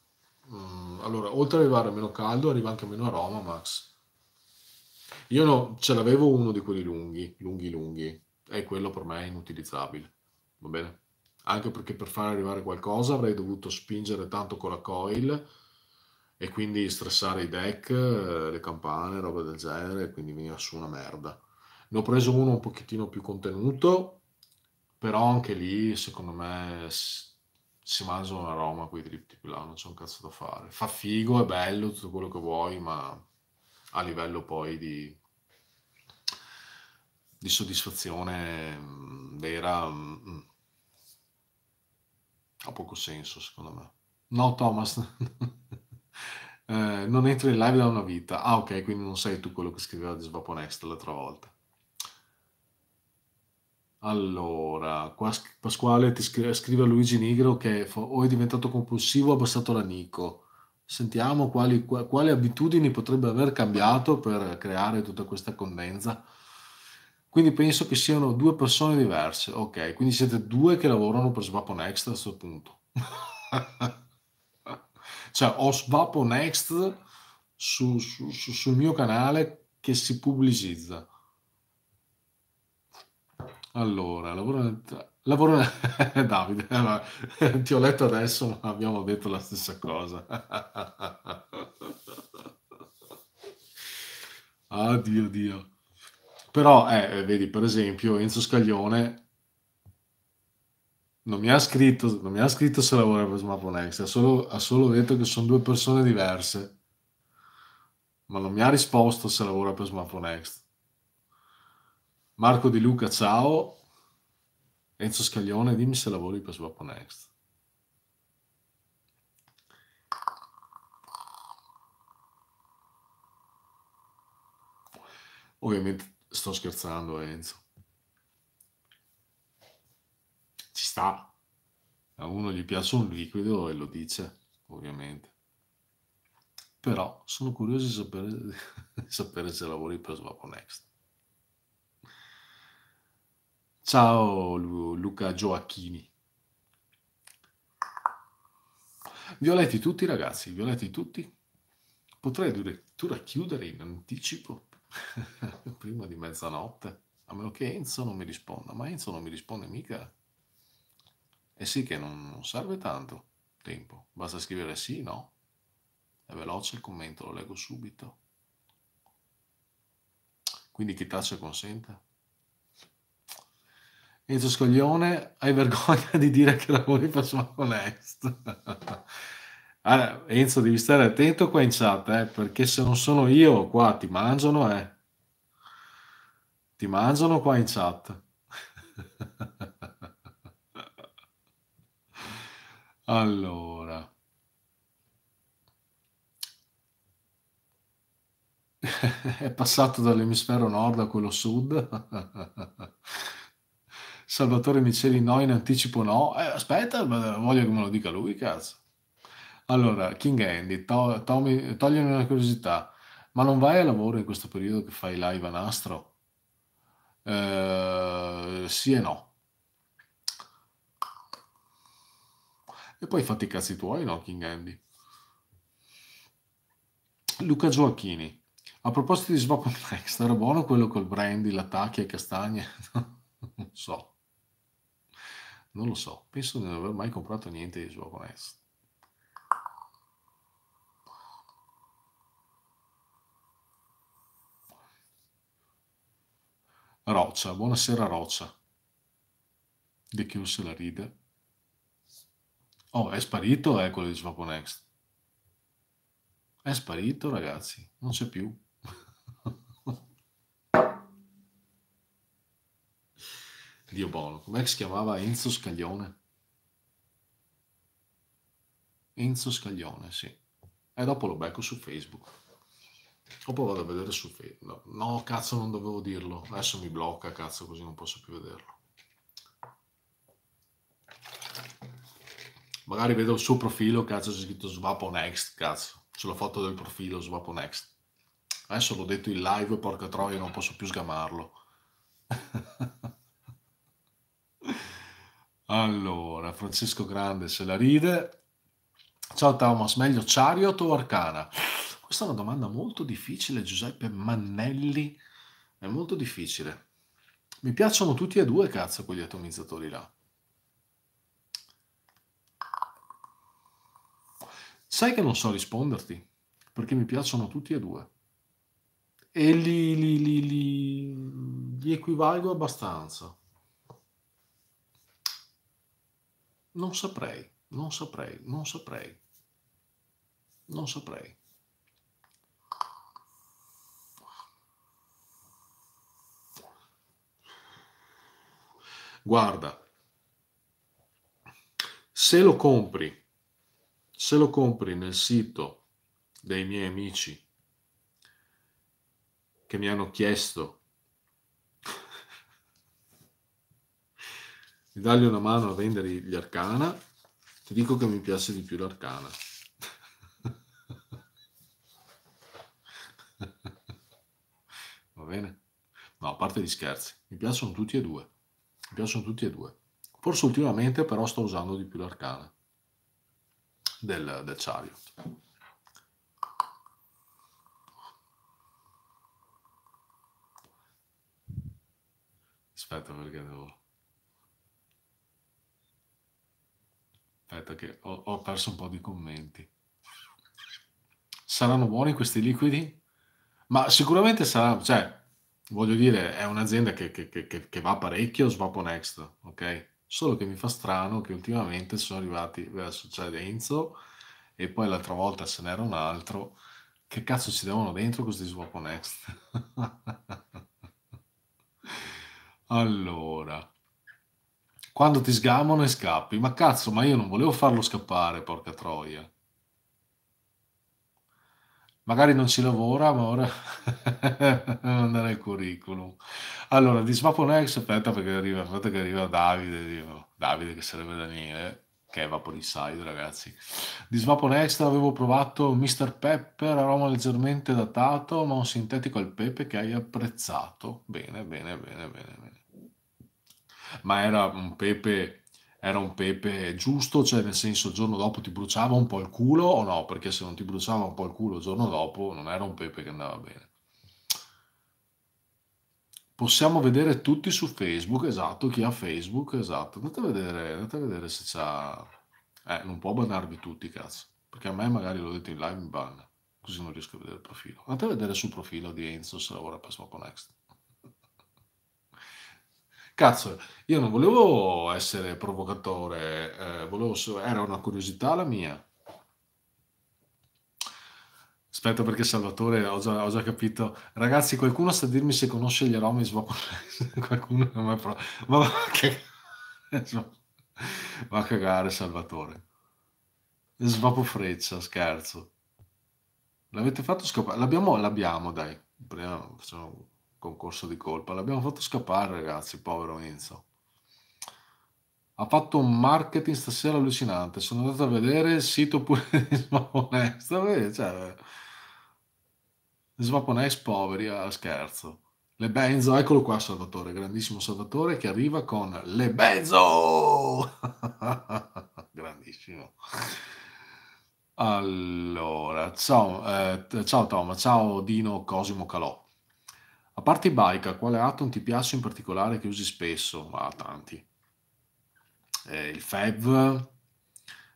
Mm, allora, oltre ad arrivare meno caldo, arriva anche meno aroma, Max. Io no, ce l'avevo uno di quelli lunghi, lunghi, lunghi, e quello per me è inutilizzabile, va bene? Anche perché per far arrivare qualcosa avrei dovuto spingere tanto con la coil e quindi stressare i deck, eh, le campane, roba del genere, quindi veniva su una merda. Ne ho preso uno un pochettino più contenuto, però anche lì secondo me si mangiano una Roma quei più là, non c'è un cazzo da fare. Fa figo, è bello, tutto quello che vuoi, ma a livello poi di, di soddisfazione mm, vera mm, mm. ha poco senso secondo me. No Thomas. *laughs* Eh, non entro in live da una vita. Ah, ok, quindi non sei tu quello che scriveva di Svaponest l'altra volta. Allora, Pasquale ti scrive, scrive a Luigi Nigro che o è diventato compulsivo o ha passato l'anico. Sentiamo quali, quali, abitudini potrebbe aver cambiato per creare tutta questa condensa. Quindi penso che siano due persone diverse. Ok, quindi siete due che lavorano per Svapo Next a questo punto. *laughs* cioè ho Svapo Next su, su, su, sul mio canale che si pubblicizza. Allora, lavoro nel... Lavoro nel... *laughs* Davide, eh, *laughs* ti ho letto adesso, ma abbiamo detto la stessa cosa. *laughs* Addio, Dio. Però, eh, vedi, per esempio, Enzo Scaglione non mi ha scritto, non mi ha scritto se lavora per Smartphone ha solo, ha solo detto che sono due persone diverse, ma non mi ha risposto se lavora per Smartphone Marco Di Luca, ciao. Enzo Scaglione, dimmi se lavori per Smartphone Ovviamente sto scherzando Enzo. ci sta. A uno gli piace un liquido e lo dice, ovviamente. Però sono curioso di sapere, di *laughs* sapere se lavori per Svapo Next. Ciao Luca Gioacchini. Violetti tutti ragazzi, violetti tutti. Potrei addirittura chiudere in anticipo, *laughs* prima di mezzanotte, a meno che Enzo non mi risponda, ma Enzo non mi risponde mica. E eh sì che non, serve tanto tempo, basta scrivere sì, no. È veloce il commento, lo leggo subito. Quindi chi tace consente. Enzo Scoglione, hai vergogna di dire che lavori per Smaco Next. allora, *laughs* ah, Enzo, devi stare attento qua in chat, eh, perché se non sono io qua ti mangiano, eh. Ti mangiano qua in chat. *laughs* Allora. *laughs* È passato dall'emisfero nord a quello sud. *laughs* Salvatore Miceli no, in anticipo no. Eh, aspetta, voglio che me lo dica lui, cazzo. Allora, King Andy, to- Tommy, toglimi una curiosità. Ma non vai a lavoro in questo periodo che fai live a nastro? Eh, sì e no. E poi fatti i cazzi tuoi, no, King Andy. Luca Gioacchini. A proposito di Swap Next, era *laughs* buono quello col brandy, l'attacchi e castagne? *laughs* non so. Non lo so. Penso di non aver mai comprato niente di Swap Next. Roccia, buonasera Roccia. De chiuso la ride. Oh, è sparito eh, quello di Svapo Next. È sparito, ragazzi. Non c'è più. *laughs* Dio buono. Com'è che si chiamava Enzo Scaglione? Enzo Scaglione, sì. E dopo lo becco su Facebook. Dopo vado a vedere su Facebook. no, cazzo, non dovevo dirlo. Adesso mi blocca, cazzo, così non posso più vederlo. Magari vedo il suo profilo, cazzo, c'è scritto Svapo Next, cazzo, sulla foto del profilo Svapo Next. Adesso l'ho detto in live, porca troia, non posso più sgamarlo. *laughs* allora, Francesco Grande se la ride. Ciao Thomas, meglio Chariot o Arcana? Questa è una domanda molto difficile, Giuseppe Mannelli. È molto difficile. Mi piacciono tutti e due, cazzo, quegli atomizzatori là. Sai che non so risponderti, perché mi piacciono tutti e due. E li, li, li, li, li equivalgo abbastanza. Non saprei, non saprei, non saprei. Non saprei. Guarda, se lo compri se lo compri nel sito dei miei amici che mi hanno chiesto *laughs* di dargli una mano a vendere gli arcana, ti dico che mi piace di più l'arcana. *laughs* Va bene? No, a parte gli scherzi, mi piacciono tutti e due. Mi piacciono tutti e due. Forse ultimamente però sto usando di più l'arcana del, del chariot. Aspetta perché devo... Aspetta che ho, ho perso un po' di commenti. Saranno buoni questi liquidi? Ma sicuramente sarà, cioè, voglio dire, è un'azienda che, che, che, che va parecchio, Svapo Next, ok? Solo che mi fa strano che ultimamente sono arrivati verso c'è cioè, Renzo e poi l'altra volta se n'era un altro. Che cazzo ci devono dentro questi swap next? *laughs* allora, quando ti sgamano e scappi, ma cazzo, ma io non volevo farlo scappare, porca troia magari non si lavora, ma ora *laughs* mandare nel curriculum. Allora, di Svaponex, aspetta perché arriva, aspetta che arriva Davide, dico. Davide che sarebbe Daniele, che è Vapor Inside, ragazzi. Di Svaponex avevo provato Mr. Pepper, aroma leggermente datato, ma un sintetico al pepe che hai apprezzato. Bene, bene, bene, bene, bene. Ma era un pepe era un pepe giusto, cioè nel senso il giorno dopo ti bruciava un po' il culo o no? Perché se non ti bruciava un po' il culo il giorno dopo non era un pepe che andava bene. Possiamo vedere tutti su Facebook, esatto, chi ha Facebook, esatto. Andate a vedere, andate a vedere se c'ha... Eh, non può bannarvi tutti, cazzo. Perché a me magari l'ho detto in live mi banna, così non riesco a vedere il profilo. Andate a vedere sul profilo di Enzo se lavora per Smopo Next. Cazzo, io non volevo essere provocatore, eh, volevo so- era una curiosità la mia. Aspetta perché Salvatore, ho già, ho già, capito. Ragazzi, qualcuno sa dirmi se conosce gli aromi svaporati? *laughs* qualcuno non è pro... Ma va a cagare, va a cagare Salvatore. Svapo freccia, scherzo. L'avete fatto scoprire? L'abbiamo, l'abbiamo, dai. Prima facciamo concorso di colpa. L'abbiamo fatto scappare, ragazzi, povero Enzo. Ha fatto un marketing stasera allucinante. Sono andato a vedere il sito pure di *laughs* Svaponex. Cioè, eh, Svaponex poveri a scherzo. Le Benzo, eccolo qua Salvatore, grandissimo Salvatore che arriva con Le Benzo! *laughs* grandissimo. Allora, ciao, eh, ciao Tom, ciao Dino Cosimo Calò. A parte i bike, quale Atom ti piace in particolare che usi spesso? Ma tanti. Eh, il Fev,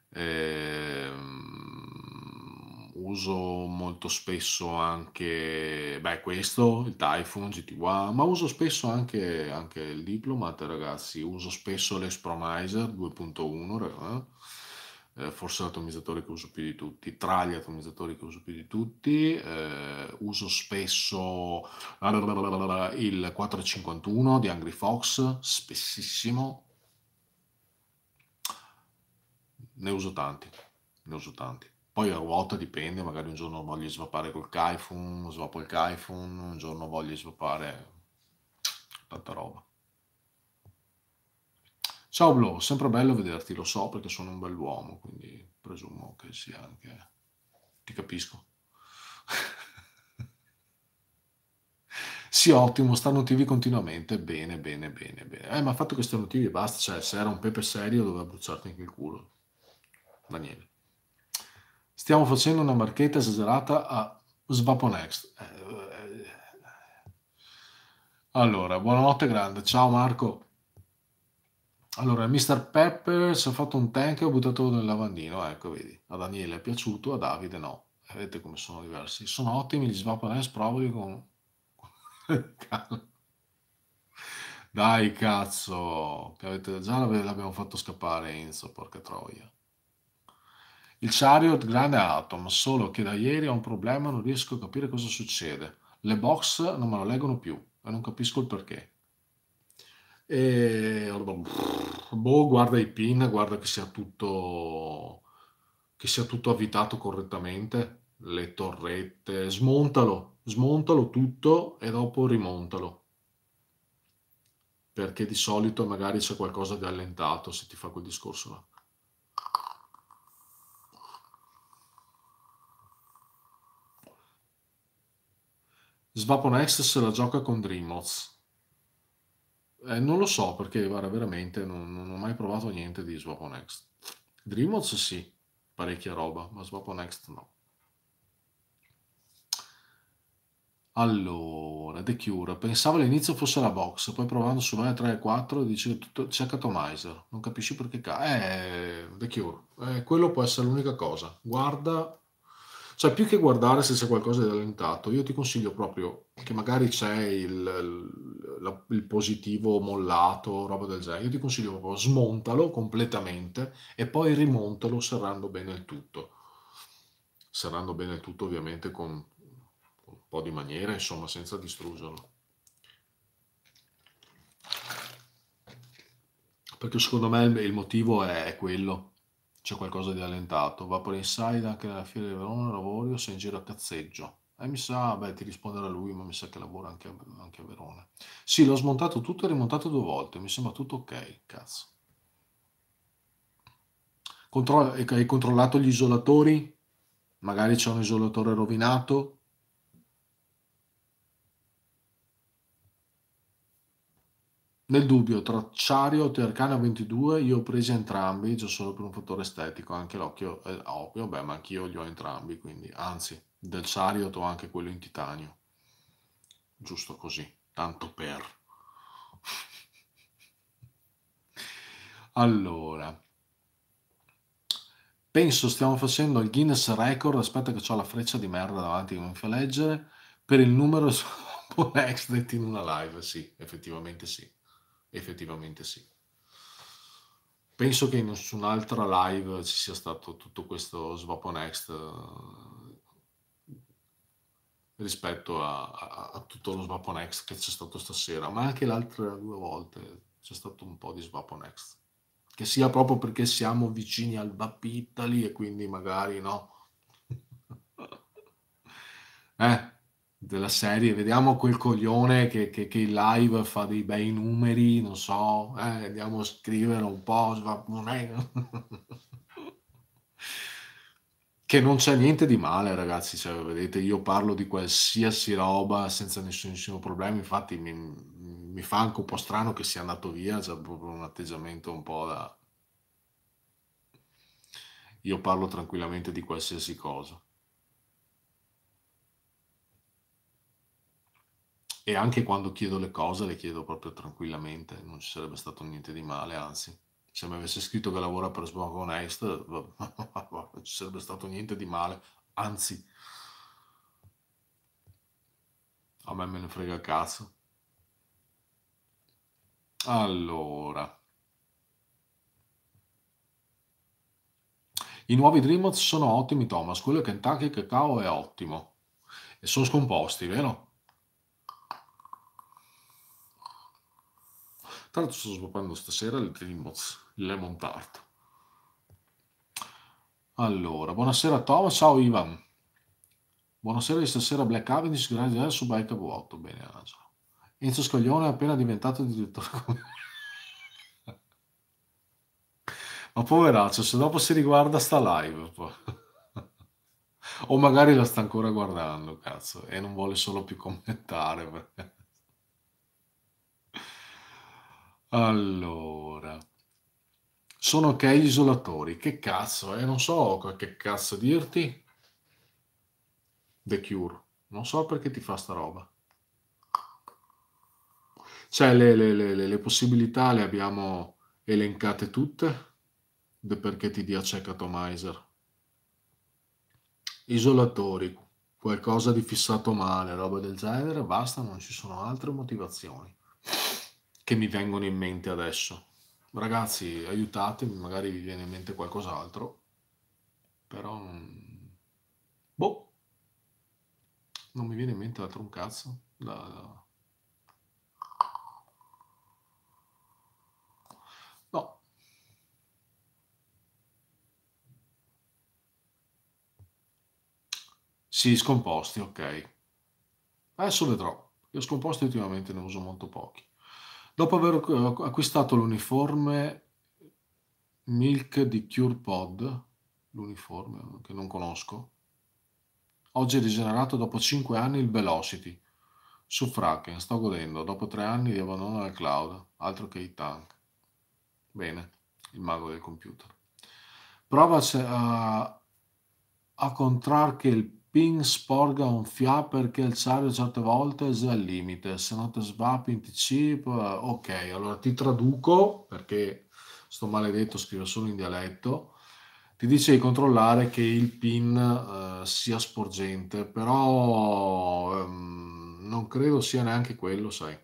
eh, uso molto spesso anche, beh, questo, il Typhoon, GTWA, ma uso spesso anche, anche il Diplomat, ragazzi. Uso spesso l'Expromiser 2.1, ragazzi eh eh, forse l'atomizzatore che uso più di tutti, tra gli atomizzatori che uso più di tutti, eh, uso spesso il 451 di Angry Fox, spessissimo, ne uso tanti, ne uso tanti. Poi a ruota dipende, magari un giorno voglio svappare col Kaifun, svappo il Kaifun, un giorno voglio svappare tanta roba. Ciao Blo, sempre bello vederti, lo so perché sono un bell'uomo, quindi presumo che sia anche... Ti capisco. sì, ottimo, stanno TV continuamente, bene, bene, bene, bene. Eh, ma fatto che stanno TV e basta, cioè se era un pepe serio doveva bruciarti anche il culo. Daniele. Stiamo facendo una marchetta esagerata a Svaponext. Eh, eh, eh. allora, buonanotte grande, ciao Marco. Allora, Mr. Pepper si è fatto un tank e ho buttato nel lavandino. Ecco, vedi, a Daniele è piaciuto, a Davide no. Vedete come sono diversi. Sono ottimi gli Svapanés, provali con... *laughs* Dai, cazzo! Che avete già l'abbiamo fatto scappare Enzo, porca troia. Il Chariot grande Atom, solo che da ieri ho un problema, non riesco a capire cosa succede. Le box non me lo leggono più e non capisco il perché. E allora, boh, guarda i pin, guarda che sia tutto che sia tutto avvitato correttamente, le torrette, smontalo, smontalo tutto e dopo rimontalo. Perché di solito magari c'è qualcosa di allentato se ti fa quel discorso là. Svaponext se la gioca con Dreamoz. Eh, non lo so perché, guarda, veramente non, non ho mai provato niente di Swap on Next. Dreamworks sì, parecchia roba, ma Swap Next no. Allora, The Cure. Pensavo all'inizio fosse la box, poi provando su Mania 3 e 4 dice tutto, c'è Catomizer. Non capisci perché ca... Eh, The Cure. Eh, quello può essere l'unica cosa. Guarda cioè, più che guardare se c'è qualcosa di rallentato, io ti consiglio proprio che magari c'è il, la, il positivo mollato, roba del genere. Io ti consiglio proprio smontalo completamente e poi rimontalo serrando bene il tutto. Serrando bene il tutto ovviamente con un po' di maniera, insomma, senza distruggerlo. Perché secondo me il motivo è quello c'è qualcosa di allentato. Va per inside anche nella fiera di Verona, lavori o sei in giro a cazzeggio? E eh, mi sa, beh, ti risponderà lui, ma mi sa che lavora anche a, anche a Verona. Sì, l'ho smontato tutto e rimontato due volte. Mi sembra tutto ok, cazzo. Controll- hai controllato gli isolatori? Magari c'è un isolatore rovinato? Nel dubbio, tra Ciario e Arcana 22, io ho preso entrambi, già solo per un fattore estetico, anche l'occhio è eh, ovvio, beh, ma anch'io li ho entrambi, quindi, anzi, del Ciario ho anche quello in titanio. Giusto così, tanto per. *laughs* allora, penso stiamo facendo il Guinness Record, aspetta che ho la freccia di merda davanti che mi fa leggere, per il numero *laughs* su Apple Next in una live, sì, effettivamente sì effettivamente sì. Penso che in nessun'altra live ci sia stato tutto questo svapo next eh, rispetto a, a, a tutto lo svapo next che c'è stato stasera, ma anche le altre due volte c'è stato un po' di svapo next. Che sia proprio perché siamo vicini al Vapitali e quindi magari no. *laughs* eh? della serie, vediamo quel coglione che, che, che, in live fa dei bei numeri, non so, eh, andiamo a scrivere un po', *laughs* che non c'è niente di male ragazzi, cioè, vedete io parlo di qualsiasi roba senza nessunissimo problema, infatti mi, mi fa anche un po' strano che sia andato via, c'è proprio un atteggiamento un po' da... Io parlo tranquillamente di qualsiasi cosa. e anche quando chiedo le cose le chiedo proprio tranquillamente, non ci sarebbe stato niente di male, anzi, se mi avesse scritto che lavora per Smoke on non ci sarebbe stato niente di male, anzi, a me me ne frega il cazzo. Allora. I nuovi Dreamers sono ottimi, Thomas. Quello Kentucky Cacao è ottimo. E sono scomposti, vero? Tra l'altro sto sviluppando stasera le Trimoz Lemon Tart. Allora, buonasera Tom, ciao Ivan. Buonasera di stasera Black Avenis, grazie su Bike Vuoto. Bene Angelo. Ah, Enzo Scoglione è appena diventato direttore *laughs* Ma poveraccio, se dopo si riguarda sta live. *laughs* o magari la sta ancora guardando, cazzo, e non vuole solo più commentare. Allora, sono ok isolatori, che cazzo, eh? Non so che cazzo dirti. The Cure, non so perché ti fa sta roba. Cioè, le, le, le, le possibilità le abbiamo elencate tutte, perché ti dia check atomizer. Isolatori, qualcosa di fissato male, roba del genere, basta, non ci sono altre motivazioni che mi vengono in mente adesso. Ragazzi, aiutatemi, magari vi viene in mente qualcos'altro, però... Boh! Non mi viene in mente altro un cazzo. Da, da... No. Sì, scomposti, ok. Adesso vedrò. Io scomposti ultimamente ne uso molto pochi. Dopo aver acquistato l'uniforme Milk di Cure Pod, l'uniforme che non conosco, oggi è rigenerato dopo 5 anni il Velocity. Su Fracken, sto godendo dopo 3 anni di abbandono al cloud, altro che i tank. Bene, il mago del computer. Prova a, a contrarche il Pin sporga un FIA perché il Sario certe volte è al limite, se no te svapi in TC, eh, ok, allora ti traduco perché sto maledetto scrive solo in dialetto, ti dice di controllare che il pin eh, sia sporgente, però ehm, non credo sia neanche quello, sai.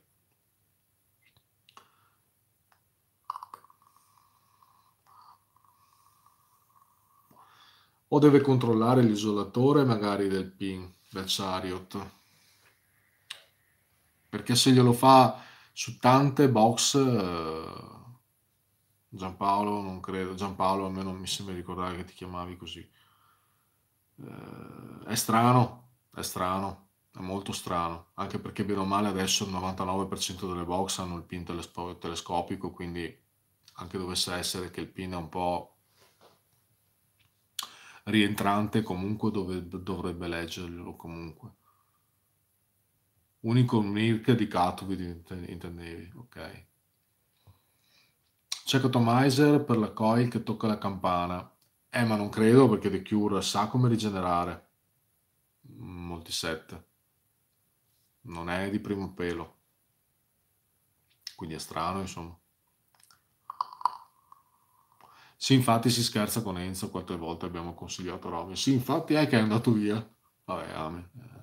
o deve controllare l'isolatore magari del pin del chariot perché se glielo fa su tante box eh, Giampaolo non credo Giampaolo a me non mi sembra ricordare che ti chiamavi così eh, è strano è strano è molto strano anche perché bene o male adesso il 99% delle box hanno il pin telescopico quindi anche dovesse essere che il pin è un po' rientrante comunque dove dovrebbe leggerlo comunque. Unico Mirka di Katowice intendevi, ok. C'è Atomizer per la coil che tocca la campana. Eh, ma non credo perché The Cure sa come rigenerare. Molti set. Non è di primo pelo. Quindi è strano, insomma. Sì, infatti si scherza con Enzo, quante volte abbiamo consigliato Robin. Sì, infatti è che è andato via. Vabbè, ame. Eh,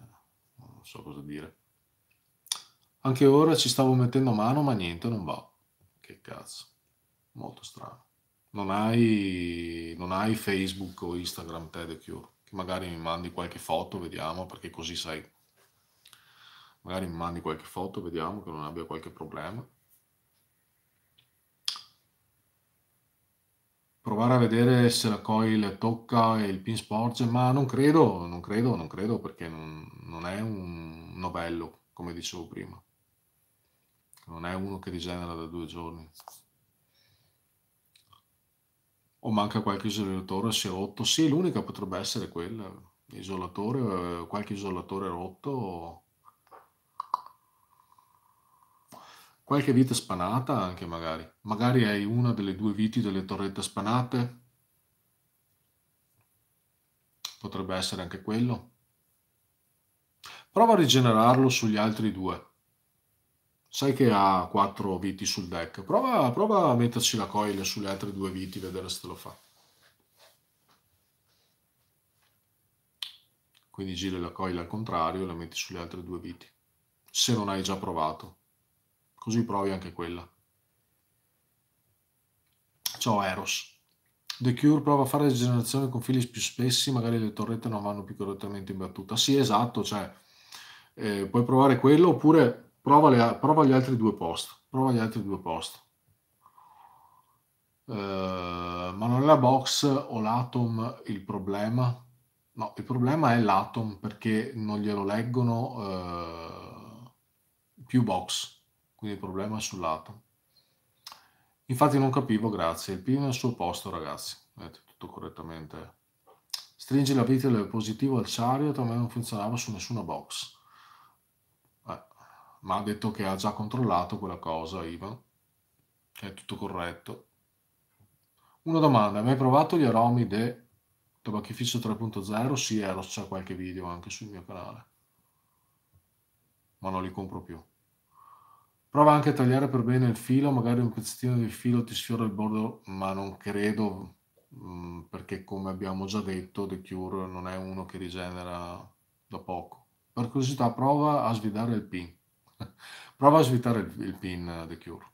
non so cosa dire. Anche ora ci stavo mettendo mano, ma niente, non va. Che cazzo. Molto strano. Non hai, non hai Facebook o Instagram, te, The Cure. Che magari mi mandi qualche foto, vediamo, perché così sai. Magari mi mandi qualche foto, vediamo che non abbia qualche problema. provare a vedere se la coil tocca il pin sporge, ma non credo, non credo, non credo perché non, non è un novello, come dicevo prima. Non è uno che rigenera da due giorni. O manca qualche isolatore se rotto. Sì, l'unica potrebbe essere quella, isolatore, eh, qualche isolatore rotto Qualche vite spanata anche magari. Magari hai una delle due viti delle torrette spanate. Potrebbe essere anche quello. Prova a rigenerarlo sugli altri due. Sai che ha quattro viti sul deck. Prova, prova a metterci la coil sulle altre due viti, vedere se te lo fa. Quindi giri la coil al contrario e la metti sulle altre due viti. Se non hai già provato così provi anche quella. Ciao Eros. The Cure prova a fare generazioni con fili più spessi, magari le torrette non vanno più correttamente in battuta. Sì, esatto, cioè eh, puoi provare quello oppure prova, le, prova, gli altri due post. Prova gli altri due post. Eh, ma non è la box o l'atom il problema? No, il problema è l'atom perché non glielo leggono eh, più box quindi il problema è sul lato. Infatti non capivo, grazie, il pin è al suo posto ragazzi, vedete tutto correttamente. Stringi la vite del positivo al chariot, a me non funzionava su nessuna box. Eh, ma ha detto che ha già controllato quella cosa, Ivan, è tutto corretto. Una domanda, hai mai provato gli aromi de Tabacchificio 3.0? Sì, Eros, eh, c'è qualche video anche sul mio canale, ma non li compro più. Prova anche a tagliare per bene il filo, magari un pezzettino di filo ti sfiora il bordo, ma non credo, mm, perché come abbiamo già detto, The Cure non è uno che rigenera da poco. Per curiosità, prova a svitare il pin. *laughs* prova a svitare il pin The Cure.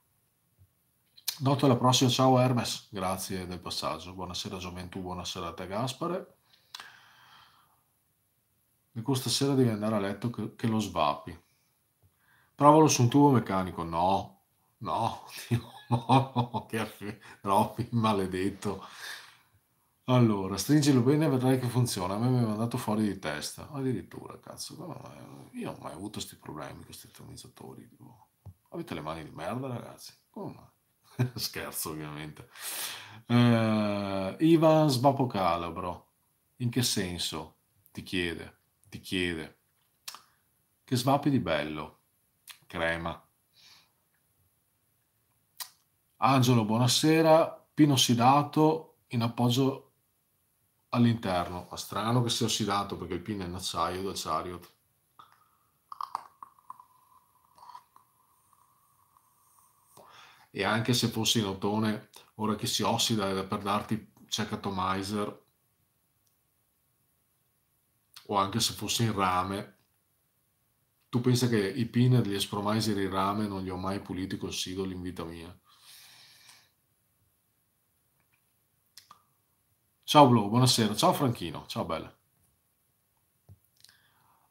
Noto alla prossima, ciao Hermes, grazie del passaggio. Buonasera Gioventù, buonasera a te Gaspare. Di questa sera devi andare a letto che, che lo svapi. Provalo su un tubo meccanico. No, no, no, *laughs* che Robby maledetto. Allora, stringilo bene e vedrai che funziona. A me mi è andato fuori di testa. Addirittura, cazzo. Io non ho mai avuto questi problemi con questi tonizzatori. Avete le mani di merda, ragazzi. Come mai? *laughs* Scherzo, ovviamente. Eh, Ivan Calabro, In che senso? Ti chiede. Ti chiede. Che svapi di bello crema. Angelo, buonasera. Pino ossidato in appoggio all'interno. Ma strano che sia ossidato perché il pino è in acciaio da chariot. E anche se fosse in ottone, ora che si ossida è per darti check atomizer, o anche se fosse in rame, tu pensi che i pin degli espromais e rame non li ho mai puliti col sidol in vita mia. Ciao Blu, buonasera. Ciao Franchino, ciao Bella.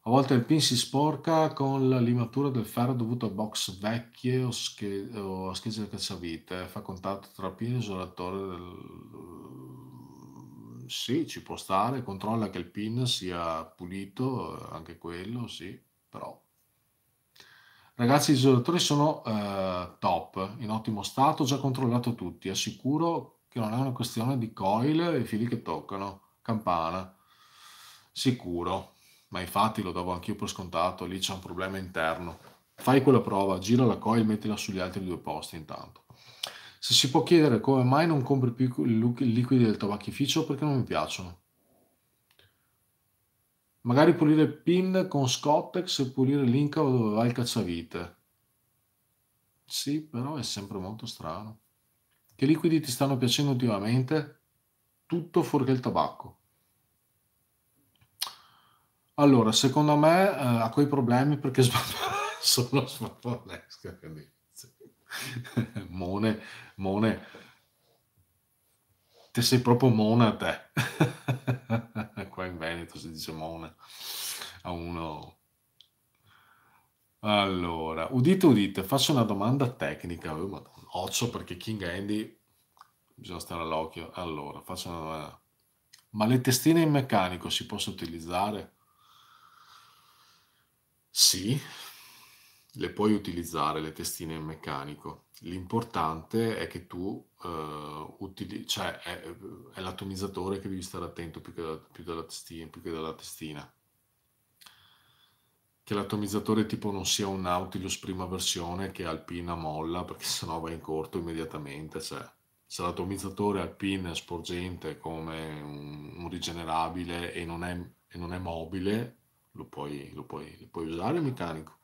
A volte il pin si sporca con la limatura del ferro dovuto a box vecchie o, sche- o a schegge di cacciavite. Fa contatto tra pin e isolatore del... Sì, ci può stare. Controlla che il pin sia pulito, eh, anche quello, sì. Però Ragazzi, i isolatori sono eh, top, in ottimo stato, già controllato tutti. Assicuro che non è una questione di coil e fili che toccano. Campana. Sicuro. Ma infatti lo davo anch'io per scontato, lì c'è un problema interno. Fai quella prova, gira la coil, mettila sugli altri due posti intanto. Se si può chiedere come mai non compri più i liquidi del tabacchificio perché non mi piacciono. Magari pulire il pin con Scottex e pulire l'incavo dove va il cacciavite. Sì, però è sempre molto strano. Che liquidi ti stanno piacendo ultimamente? Tutto fuorché il tabacco. Allora, secondo me eh, ha quei problemi perché *laughs* sono smartphone. *laughs* Mone, Mone te sei proprio mona te. *laughs* Qua in Veneto si dice mona a uno. Allora, udite, udite, faccio una domanda tecnica. occio oh, perché King Andy bisogna stare all'occhio. Allora, faccio una domanda. Ma le testine in meccanico si possono utilizzare? Sì, le puoi utilizzare le testine in meccanico L'importante è che tu uh, utilizzi, cioè è, è, l'atomizzatore che devi stare attento più che, da, più, testina, più che, dalla testina, Che l'atomizzatore tipo non sia un Nautilus prima versione che Alpina molla perché *laughs* sennò va in corto immediatamente. Cioè, se l'atomizzatore Alpina è sporgente come un, un rigenerabile e non, è, e non è, mobile, lo puoi, lo puoi, lo puoi usare il meccanico.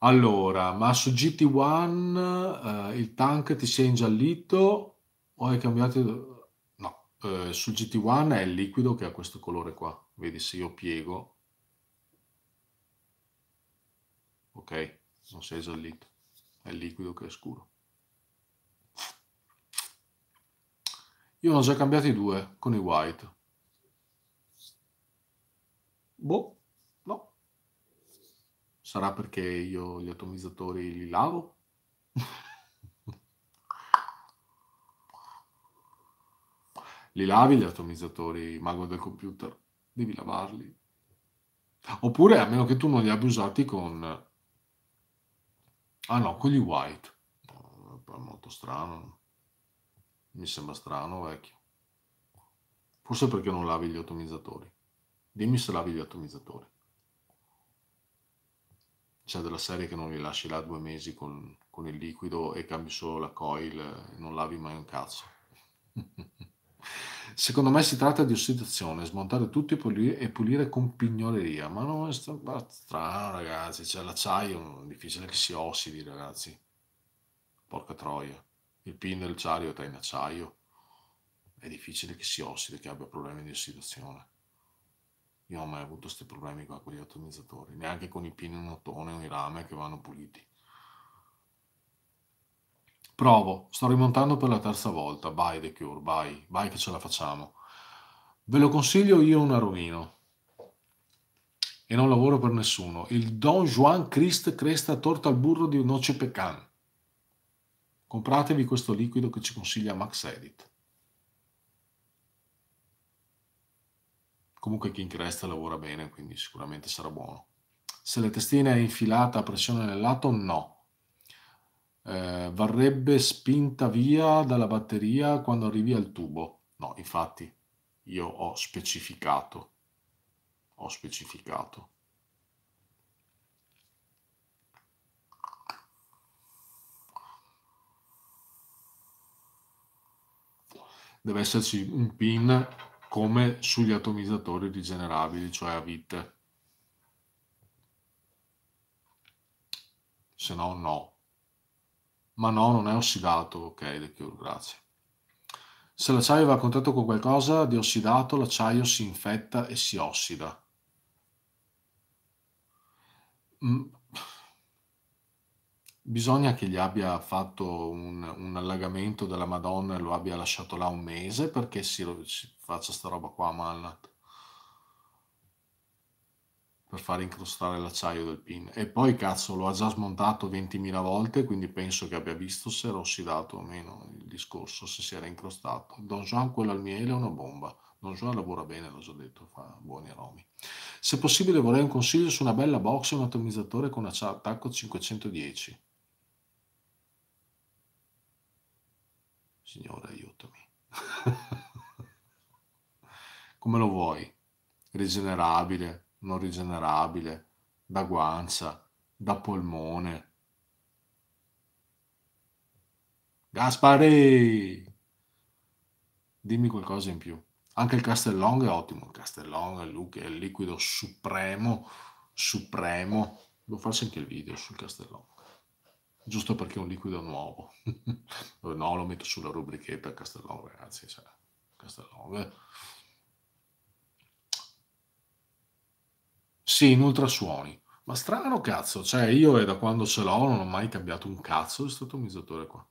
Allora, ma su GT1 eh, il tank ti sei ingiallito o hai cambiato? No, eh, sul GT1 è il liquido che ha questo colore qua. Vedi, se io piego, ok, non si è ingiallito, è il liquido che è scuro. Io ne ho già cambiati due con i white. Boh. Sarà perché io gli atomizzatori li lavo? li lavi gli atomizzatori, mago del computer? Devi lavarli. Oppure, a meno che tu non li abbia usati con... Ah no, con gli white. È molto strano. Mi sembra strano, vecchio. Forse perché non lavi gli atomizzatori. Dimmi se lavi gli atomizzatori c'è della serie che non li lasci là due mesi con, con il liquido e cambi solo la coil, e non lavi mai un cazzo. *laughs* Secondo me si tratta di ossidazione, smontare tutto e pulire, e pulire con pignoleria. Ma non è strano, ragazzi. Cioè, l'acciaio è difficile che si ossidi, ragazzi. Porca troia. Il pin del ciario è in acciaio. È difficile che si ossidi, che abbia problemi di ossidazione. Io non ho mai avuto questi problemi qua con gli atomizzatori, neanche con i pini in ottone o i rame che vanno puliti. Provo, sto rimontando per la terza volta, vai The Cure, vai, vai che ce la facciamo. Ve lo consiglio io un aromino e non lavoro per nessuno. Il Don Juan Crist Cresta Torta al Burro di Noce Pecan. Compratevi questo liquido che ci consiglia Max Edit. Comunque chi incresta lavora bene, quindi sicuramente sarà buono. Se la testina è infilata a pressione nel lato, no. Eh, varrebbe spinta via dalla batteria quando arrivi al tubo. No, infatti io ho specificato. Ho specificato. Deve esserci un pin come sugli atomizzatori rigenerabili, cioè a vite. Se no, no. Ma no, non è ossidato. Ok, De Cure, grazie. Se l'acciaio va a contatto con qualcosa di ossidato, l'acciaio si infetta e si ossida. Mm. Bisogna che gli abbia fatto un, un allagamento della Madonna e lo abbia lasciato là un mese perché si faccia sta roba qua a mallat per far incrostare l'acciaio del pin e poi cazzo lo ha già smontato 20.000 volte quindi penso che abbia visto se era ossidato o meno il discorso se si era incrostato Don Juan quello al miele è una bomba Don Juan lavora bene l'ho già detto fa buoni aromi se possibile vorrei un consiglio su una bella box e un atomizzatore con attacco 510 signore aiutami *laughs* come lo vuoi, rigenerabile, non rigenerabile, da guancia, da polmone. Gaspari! Dimmi qualcosa in più. Anche il Castellong è ottimo, il Castellong è il liquido supremo, supremo. Devo farsi anche il video sul Castellong, giusto perché è un liquido nuovo. *laughs* no, lo metto sulla rubrichetta Castellong, ragazzi, cioè, Castellong eh. Sì, in ultrasuoni. Ma strano cazzo, cioè io da quando ce l'ho non ho mai cambiato un cazzo questo atomizzatore qua.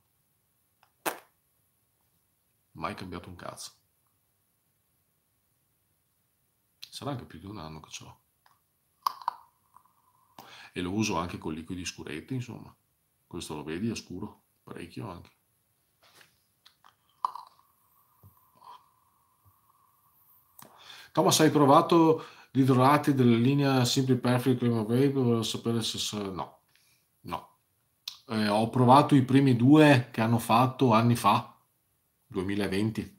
Mai cambiato un cazzo. Sarà anche più di un anno che ce l'ho. E lo uso anche con liquidi scuretti, insomma. Questo lo vedi, è scuro, parecchio anche. Thomas, hai provato gli della linea Simply Perfect Cream Wave, volevo sapere se, se no. No. Eh, ho provato i primi due che hanno fatto anni fa, 2020,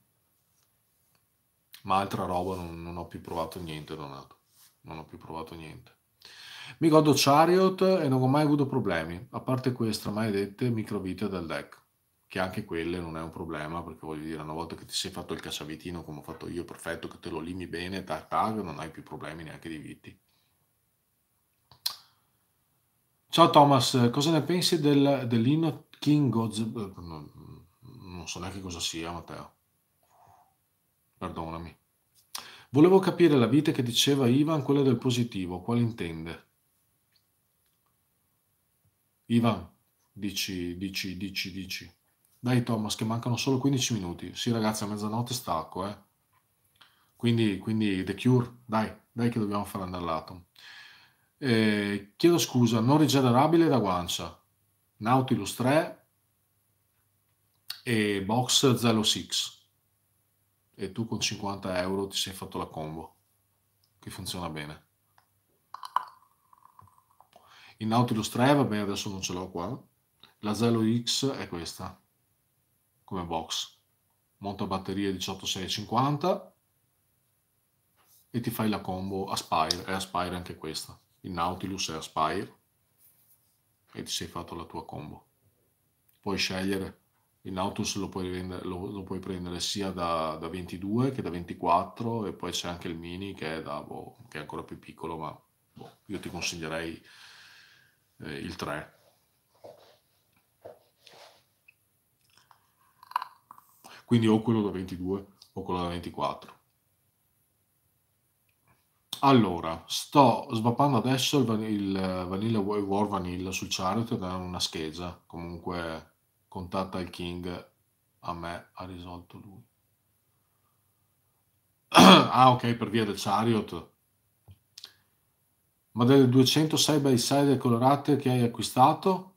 ma altra roba non, non ho più provato niente, Donato. Non ho più provato niente. Mi godo Chariot e non ho mai avuto problemi, a parte questa, mai dette, microvite del deck che anche quelle non è un problema, perché voglio dire, una volta che ti sei fatto il cassavitino come ho fatto io, perfetto, che te lo limi bene, tac tac, non hai più problemi neanche di viti. Ciao Thomas, cosa ne pensi del, dell'inno King Goz... Eh, non, non so neanche cosa sia, Matteo. Perdonami. Volevo capire la vita che diceva Ivan, quella del positivo, quale intende? Ivan, dici, dici, dici, dici. Dai Thomas, che mancano solo 15 minuti. Sì ragazzi, a mezzanotte stacco, eh. Quindi, quindi The Cure, dai, dai che dobbiamo fare andare l'Atom. Eh, chiedo scusa, non rigenerabile da guancia. Nautilus 3 e Box 06. E tu con 50 euro ti sei fatto la combo, che funziona bene. Il Nautilus 3, va bene, adesso non ce l'ho qua. La 0X è questa come box, monta batteria 18650 e ti fai la combo Aspire, e Aspire anche questa, il Nautilus è Aspire e ti sei fatto la tua combo. Puoi scegliere, il Nautilus lo puoi, vendere, lo, lo puoi prendere sia da, da, 22 che da 24 e poi c'è anche il Mini che è, da, boh, che è ancora più piccolo ma boh, io ti consiglierei eh, il 3 Quindi o quello da 22 o quello da 24. Allora, sto svappando adesso il, van- il Vanilla War Vanilla sul Chariot da una scheggia. Comunque contatta il King, a me ha risolto lui. *clears throat* ah, ok, per via del Chariot. Ma delle 206 by side colorate che hai acquistato,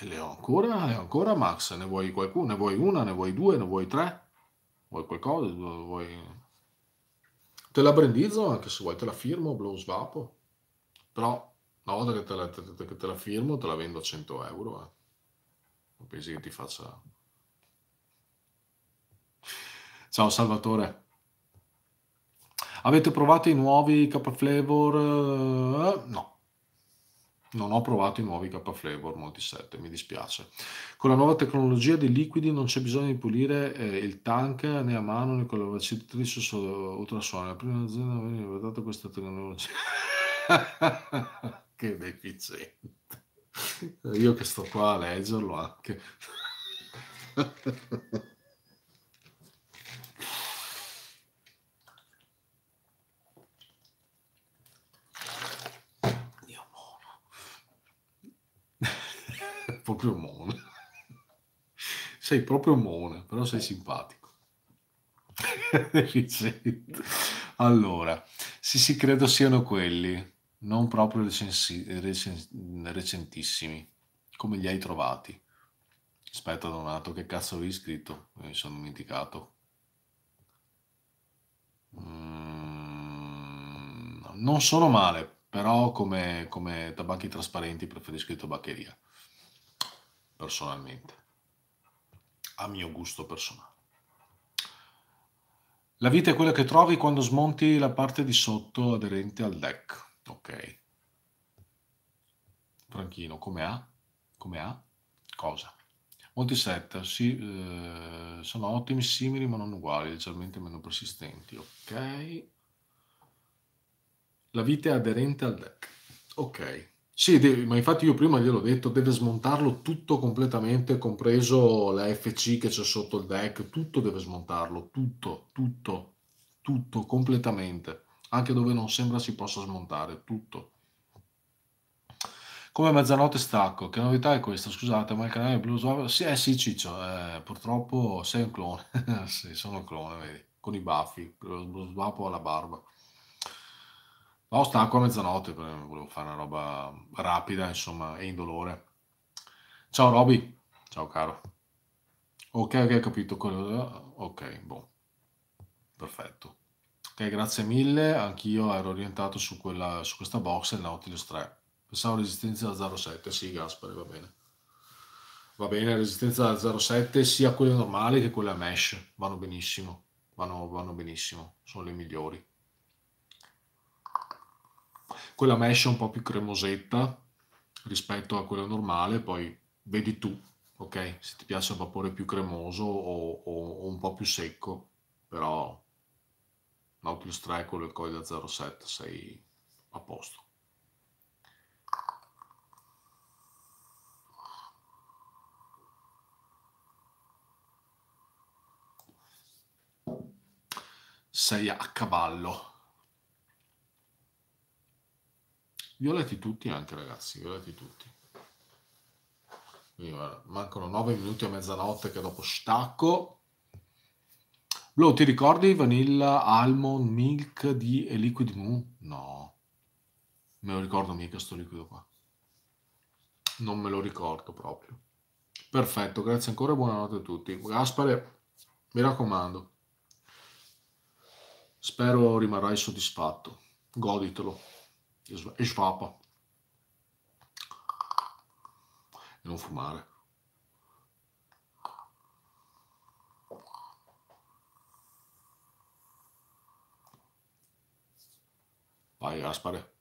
eh, le ho ancora, le ho ancora Max, ne vuoi qualcuno, ne vuoi una, ne vuoi due, ne vuoi tre, vuoi qualcosa, vuoi... Te la brandizzo anche se vuoi, te la firmo, blow svapo, però una volta che te la, te, te, te la firmo te la vendo a 100 euro, eh. non pensi che ti faccia... Ciao Salvatore. Avete provato i nuovi K Flavor? Eh, no non ho provato i nuovi K-Flavor Monti 7, mi dispiace. Con la nuova tecnologia dei liquidi non c'è bisogno di pulire eh, il tank né a mano né con la vacitrice su ultrasuono. La prima azienda veniva inventata questa tecnologia. *laughs* che deficiente. Io che sto qua a leggerlo anche. *laughs* proprio mona. Sei proprio mona, però sei simpatico. allora, sì, sì, credo siano quelli, non proprio recensi, recen, recentissimi. Come li hai trovati? Aspetta, Donato, che cazzo avevi scritto? Mi sono dimenticato. Mm, non sono male, però come, come tabacchi trasparenti preferisco i tabaccheria personalmente, a mio gusto personale. La vita è quella che trovi quando smonti la parte di sotto aderente al deck. Ok. Franchino, come ha? Come ha? Cosa? Molti set sì, eh, sono ottimi, simili ma non uguali, leggermente meno persistenti. Ok. La vita è aderente al deck. Ok. Sì, devi, ma infatti io prima gliel'ho detto, deve smontarlo tutto completamente, compreso la FC che c'è sotto il deck, tutto deve smontarlo, tutto, tutto, tutto, completamente, anche dove non sembra si possa smontare, tutto. Come mezzanotte stacco, che novità è questa? Scusate, ma il canale Blues Wave... Sì, eh sì Ciccio, eh, purtroppo sei un clone, *laughs* sì, sono un clone, vedi, con i baffi, lo Wave alla barba. No, stanco a mezzanotte, volevo fare una roba rapida, insomma, e indolore. Ciao Roby, ciao caro. Ok, ok, ho capito quello. Ok, boh. Perfetto. Ok, grazie mille. Anch'io ero orientato su, quella, su questa box il Nautilus 3. Pensavo resistenza da 07. Sì, Gaspari, va bene. Va bene, resistenza da 07, sia quelle normali che quelle a mesh. Vanno benissimo. Vanno, vanno benissimo. Sono le migliori quella messa un po' più cremosetta rispetto a quella normale, poi vedi tu, ok? Se ti piace un vapore più cremoso o, o, o un po' più secco, però Nautilus 3 con il Coida 0,7 sei a posto. Sei a cavallo. Violati tutti anche ragazzi, violati tutti. Quindi, guarda, mancano 9 minuti a mezzanotte che dopo stacco. Blow, ti ricordi Vanilla Almond Milk di e Liquid Moon? No, me lo ricordo mica sto liquido qua. Non me lo ricordo proprio. Perfetto, grazie ancora e buonanotte a tutti. Gaspare, mi raccomando. Spero rimarrai soddisfatto. Goditelo e svapa. E non fumare. Vai Gaspare.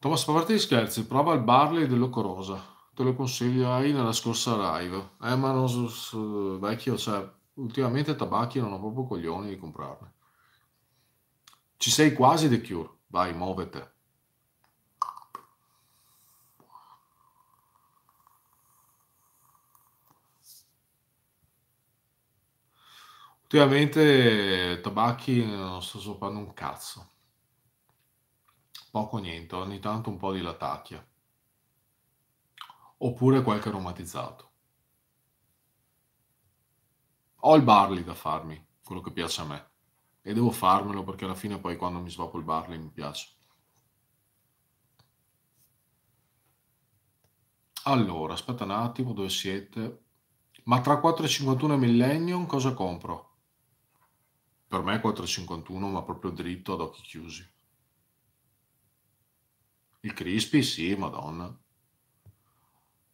Thomas, a parte gli scherzi, prova il Barley dell'Ocorosa. Te lo consigliai nella scorsa live. Eh, ma non so, vecchio, cioè, ultimamente tabacchi non ho proprio coglioni di comprarne. Ci sei quasi The Cure, vai, muovete. Ultimamente eh, tabacchi non sto soppando un cazzo. Poco niente, ogni tanto un po' di latacchia. Oppure qualche aromatizzato. Ho il barley da farmi, quello che piace a me. E devo farmelo perché alla fine poi quando mi svapo il barley mi piace. Allora, aspetta un attimo, dove siete? Ma tra 4,51 e Millennium cosa compro? Per me 4,51, ma proprio dritto ad occhi chiusi. Il Crispy, sì, madonna.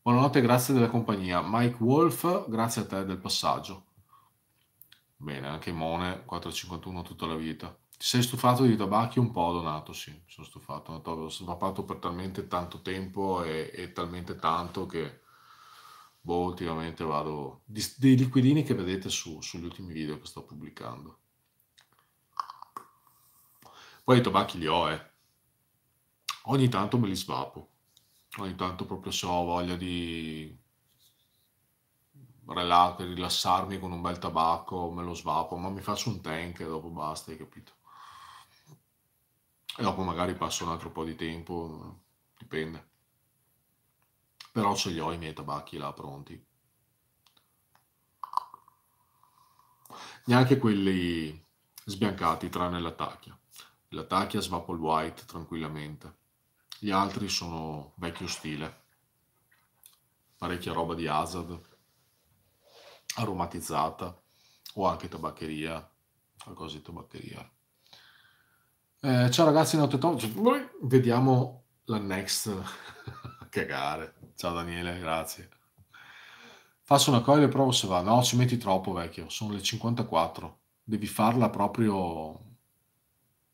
Buonanotte, grazie della compagnia. Mike Wolf, grazie a te del passaggio. Bene, anche Mone 4,51 tutta la vita. Ti sei stufato di tabacchi un po', Donato? Sì, sono stufato. Ho svappato per talmente tanto tempo e, e talmente tanto che boh, ultimamente vado... Di, dei liquidini che vedete su, sugli ultimi video che sto pubblicando. Poi i tabacchi li ho, eh. Ogni tanto me li svapo. Ogni tanto proprio se ho voglia di rela- rilassarmi con un bel tabacco, me lo svapo, ma mi faccio un tank e dopo basta, hai capito? E dopo magari passo un altro po' di tempo, dipende. Però ce li ho i miei tabacchi là pronti. Neanche quelli sbiancati, tranne la tacchia. La tacchia svapo il white tranquillamente. Gli altri sono vecchio stile. Parecchia roba di Hazard aromatizzata o anche tabaccheria, qualcosa di tabaccheria. Eh, ciao ragazzi, notte Tom. Vediamo la next. *laughs* che gare. Ciao Daniele, grazie. Faccio una coil e provo se va. No, ci metti troppo vecchio, sono le 54. Devi farla proprio...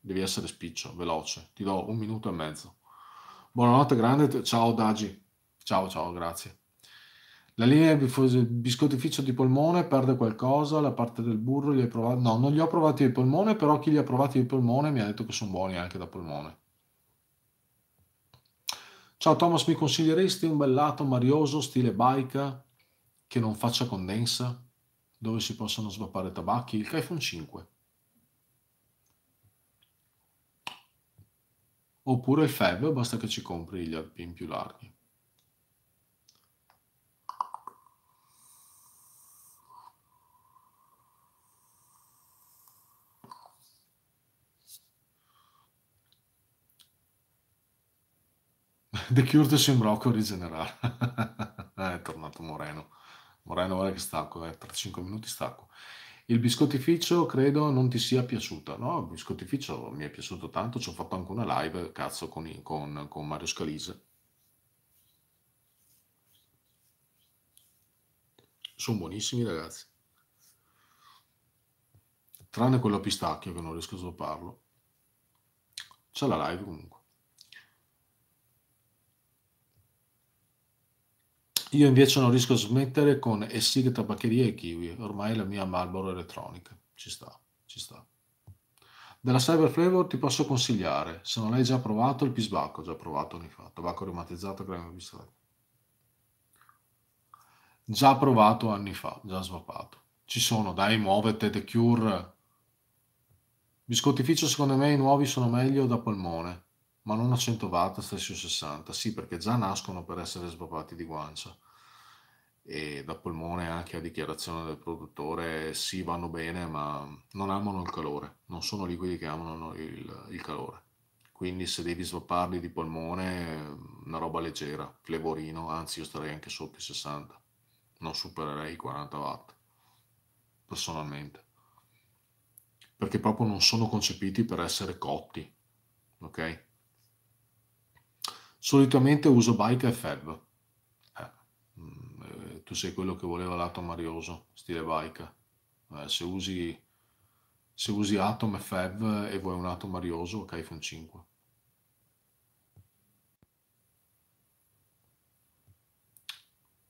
Devi essere spiccio, veloce. Ti do un minuto e mezzo. Buonanotte grande, ciao Dagi. Ciao, ciao, grazie. La linea di biscottificio di polmone perde qualcosa, la parte del burro li hai provati? No, non li ho provati di polmone, però chi li ha provati di polmone mi ha detto che sono buoni anche da polmone. Ciao Thomas, mi consiglieresti un bel lato marioso stile baica che non faccia condensa, dove si possono svappare tabacchi? Il Kaifun 5. Oppure il Feb, basta che ci compri gli alpini più larghi. De Curte sembra Occo rigenerare. *laughs* è tornato Moreno. Moreno, ora che stacco, eh, tra 5 minuti stacco. Il biscottificio credo non ti sia piaciuta, no? Il biscottificio mi è piaciuto tanto, ci ho fatto anche una live, cazzo, con, con, con Mario Scalise. Sono buonissimi ragazzi. Tranne quello a pistacchio che non riesco a svilupparlo. C'è la live comunque. Io invece non riesco a smettere con e sigle, tabaccheria e kiwi, ormai la mia Marlboro elettronica. Ci sta, ci sta. Della Cyber Flavor ti posso consigliare, se non l'hai già provato, il pisbacco, già provato ogni fa, tabacco aromatizzato, crema biscotti. Già provato anni fa, già svappato. Ci sono, dai, muovete, The Cure. Biscottificio secondo me i nuovi sono meglio da polmone ma non a 100 watt, stessi 60. sì perché già nascono per essere svapati di guancia e da polmone anche a dichiarazione del produttore sì vanno bene ma non amano il calore, non sono liquidi che amano il, il calore, quindi se devi svapparli di polmone una roba leggera, flevorino, anzi io starei anche sotto i 60, non supererei i 40 watt personalmente perché proprio non sono concepiti per essere cotti, ok? Solitamente uso bike e fab. Eh, mm, eh, tu sei quello che voleva l'Atom Arioso, stile bike. Eh, se, usi, se usi Atom e fab e vuoi un Atom Arioso, ok, iPhone 5.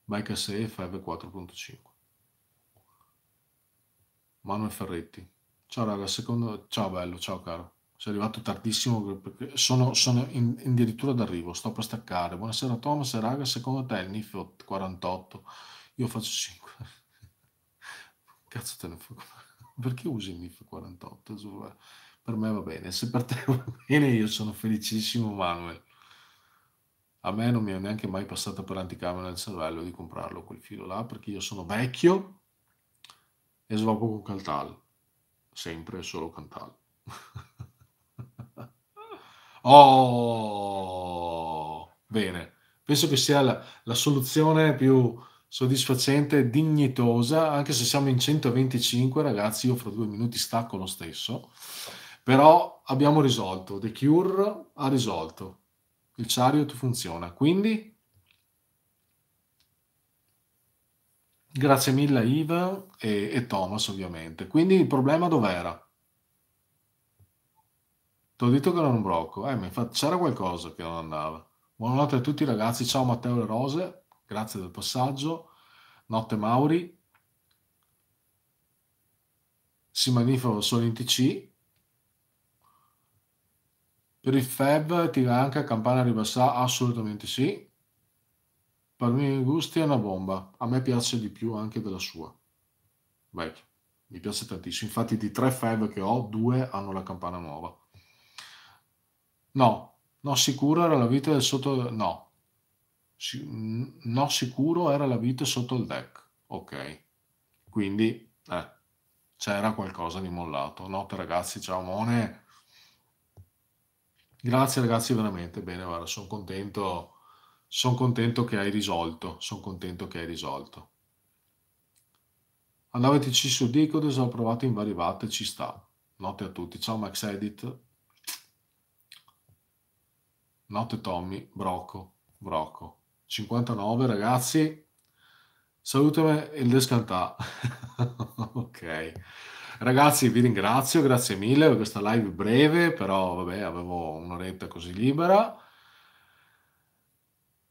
Bike SE FEV 4.5. Manuel Ferretti. Ciao raga, secondo... Ciao bello, ciao caro sono arrivato tardissimo perché sono, sono in, in addirittura d'arrivo, sto per staccare. Buonasera Thomas, e raga, secondo te il NIF 48? Io faccio 5. *laughs* Cazzo te ne fa? *laughs* Perché usi il NIF 48? Eh, per me va bene, se per te *laughs* va bene io sono felicissimo Manuel. A me non mi è neanche mai passata per l'anticamera nel cervello di comprarlo quel filo là perché io sono vecchio e svapo con Cantal, sempre e solo Cantal. Oh, bene. Penso che sia la, la soluzione più soddisfacente dignitosa, anche se siamo in 125, ragazzi, io fra due minuti stacco lo stesso. Però abbiamo risolto, The Cure ha risolto, il chariot funziona. Quindi, grazie mille Yves e, e Thomas ovviamente. Quindi il problema dov'era? Ti ho detto che era un brocco. Eh, ma infatti c'era qualcosa che non andava. Buonanotte a tutti ragazzi. Ciao Matteo Le Rose. Grazie del passaggio. Notte Mauri. Si magnifica solo in TC. Per il Feb ti va anche a campana ribassata? Assolutamente sì. Per i miei gusti è una bomba. A me piace di più anche della sua. Vecchio. Mi piace tantissimo. Infatti di tre Feb che ho, due hanno la campana nuova. No, no sicuro era la vite sotto... No. Si, no sicuro era la vita sotto il deck. Ok. Quindi, eh, c'era qualcosa di mollato. Notte ragazzi, ciao Mone. Grazie ragazzi, veramente bene, guarda, sono contento, sono contento che hai risolto, sono contento che hai risolto. Andateci su Dicodes, ho provato in vari vatte, ci sta. Notte a tutti, ciao Max Edit. Notte Tommy, Brocco, Brocco. 59 ragazzi, salutami il descantà. *laughs* ok. Ragazzi, vi ringrazio, grazie mille per questa live breve, però vabbè, avevo un'oretta così libera.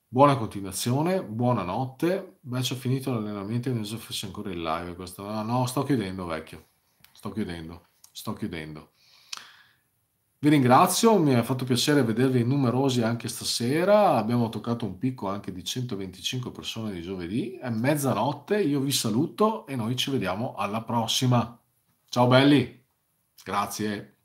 Buona continuazione, buonanotte. Beh, ci ho finito l'allenamento e non so se ancora in live questa. No, no, sto chiudendo, vecchio. Sto chiudendo, sto chiudendo. Vi ringrazio, mi ha fatto piacere vedervi numerosi anche stasera, abbiamo toccato un picco anche di 125 persone di giovedì, è mezzanotte, io vi saluto e noi ci vediamo alla prossima. Ciao belli, grazie.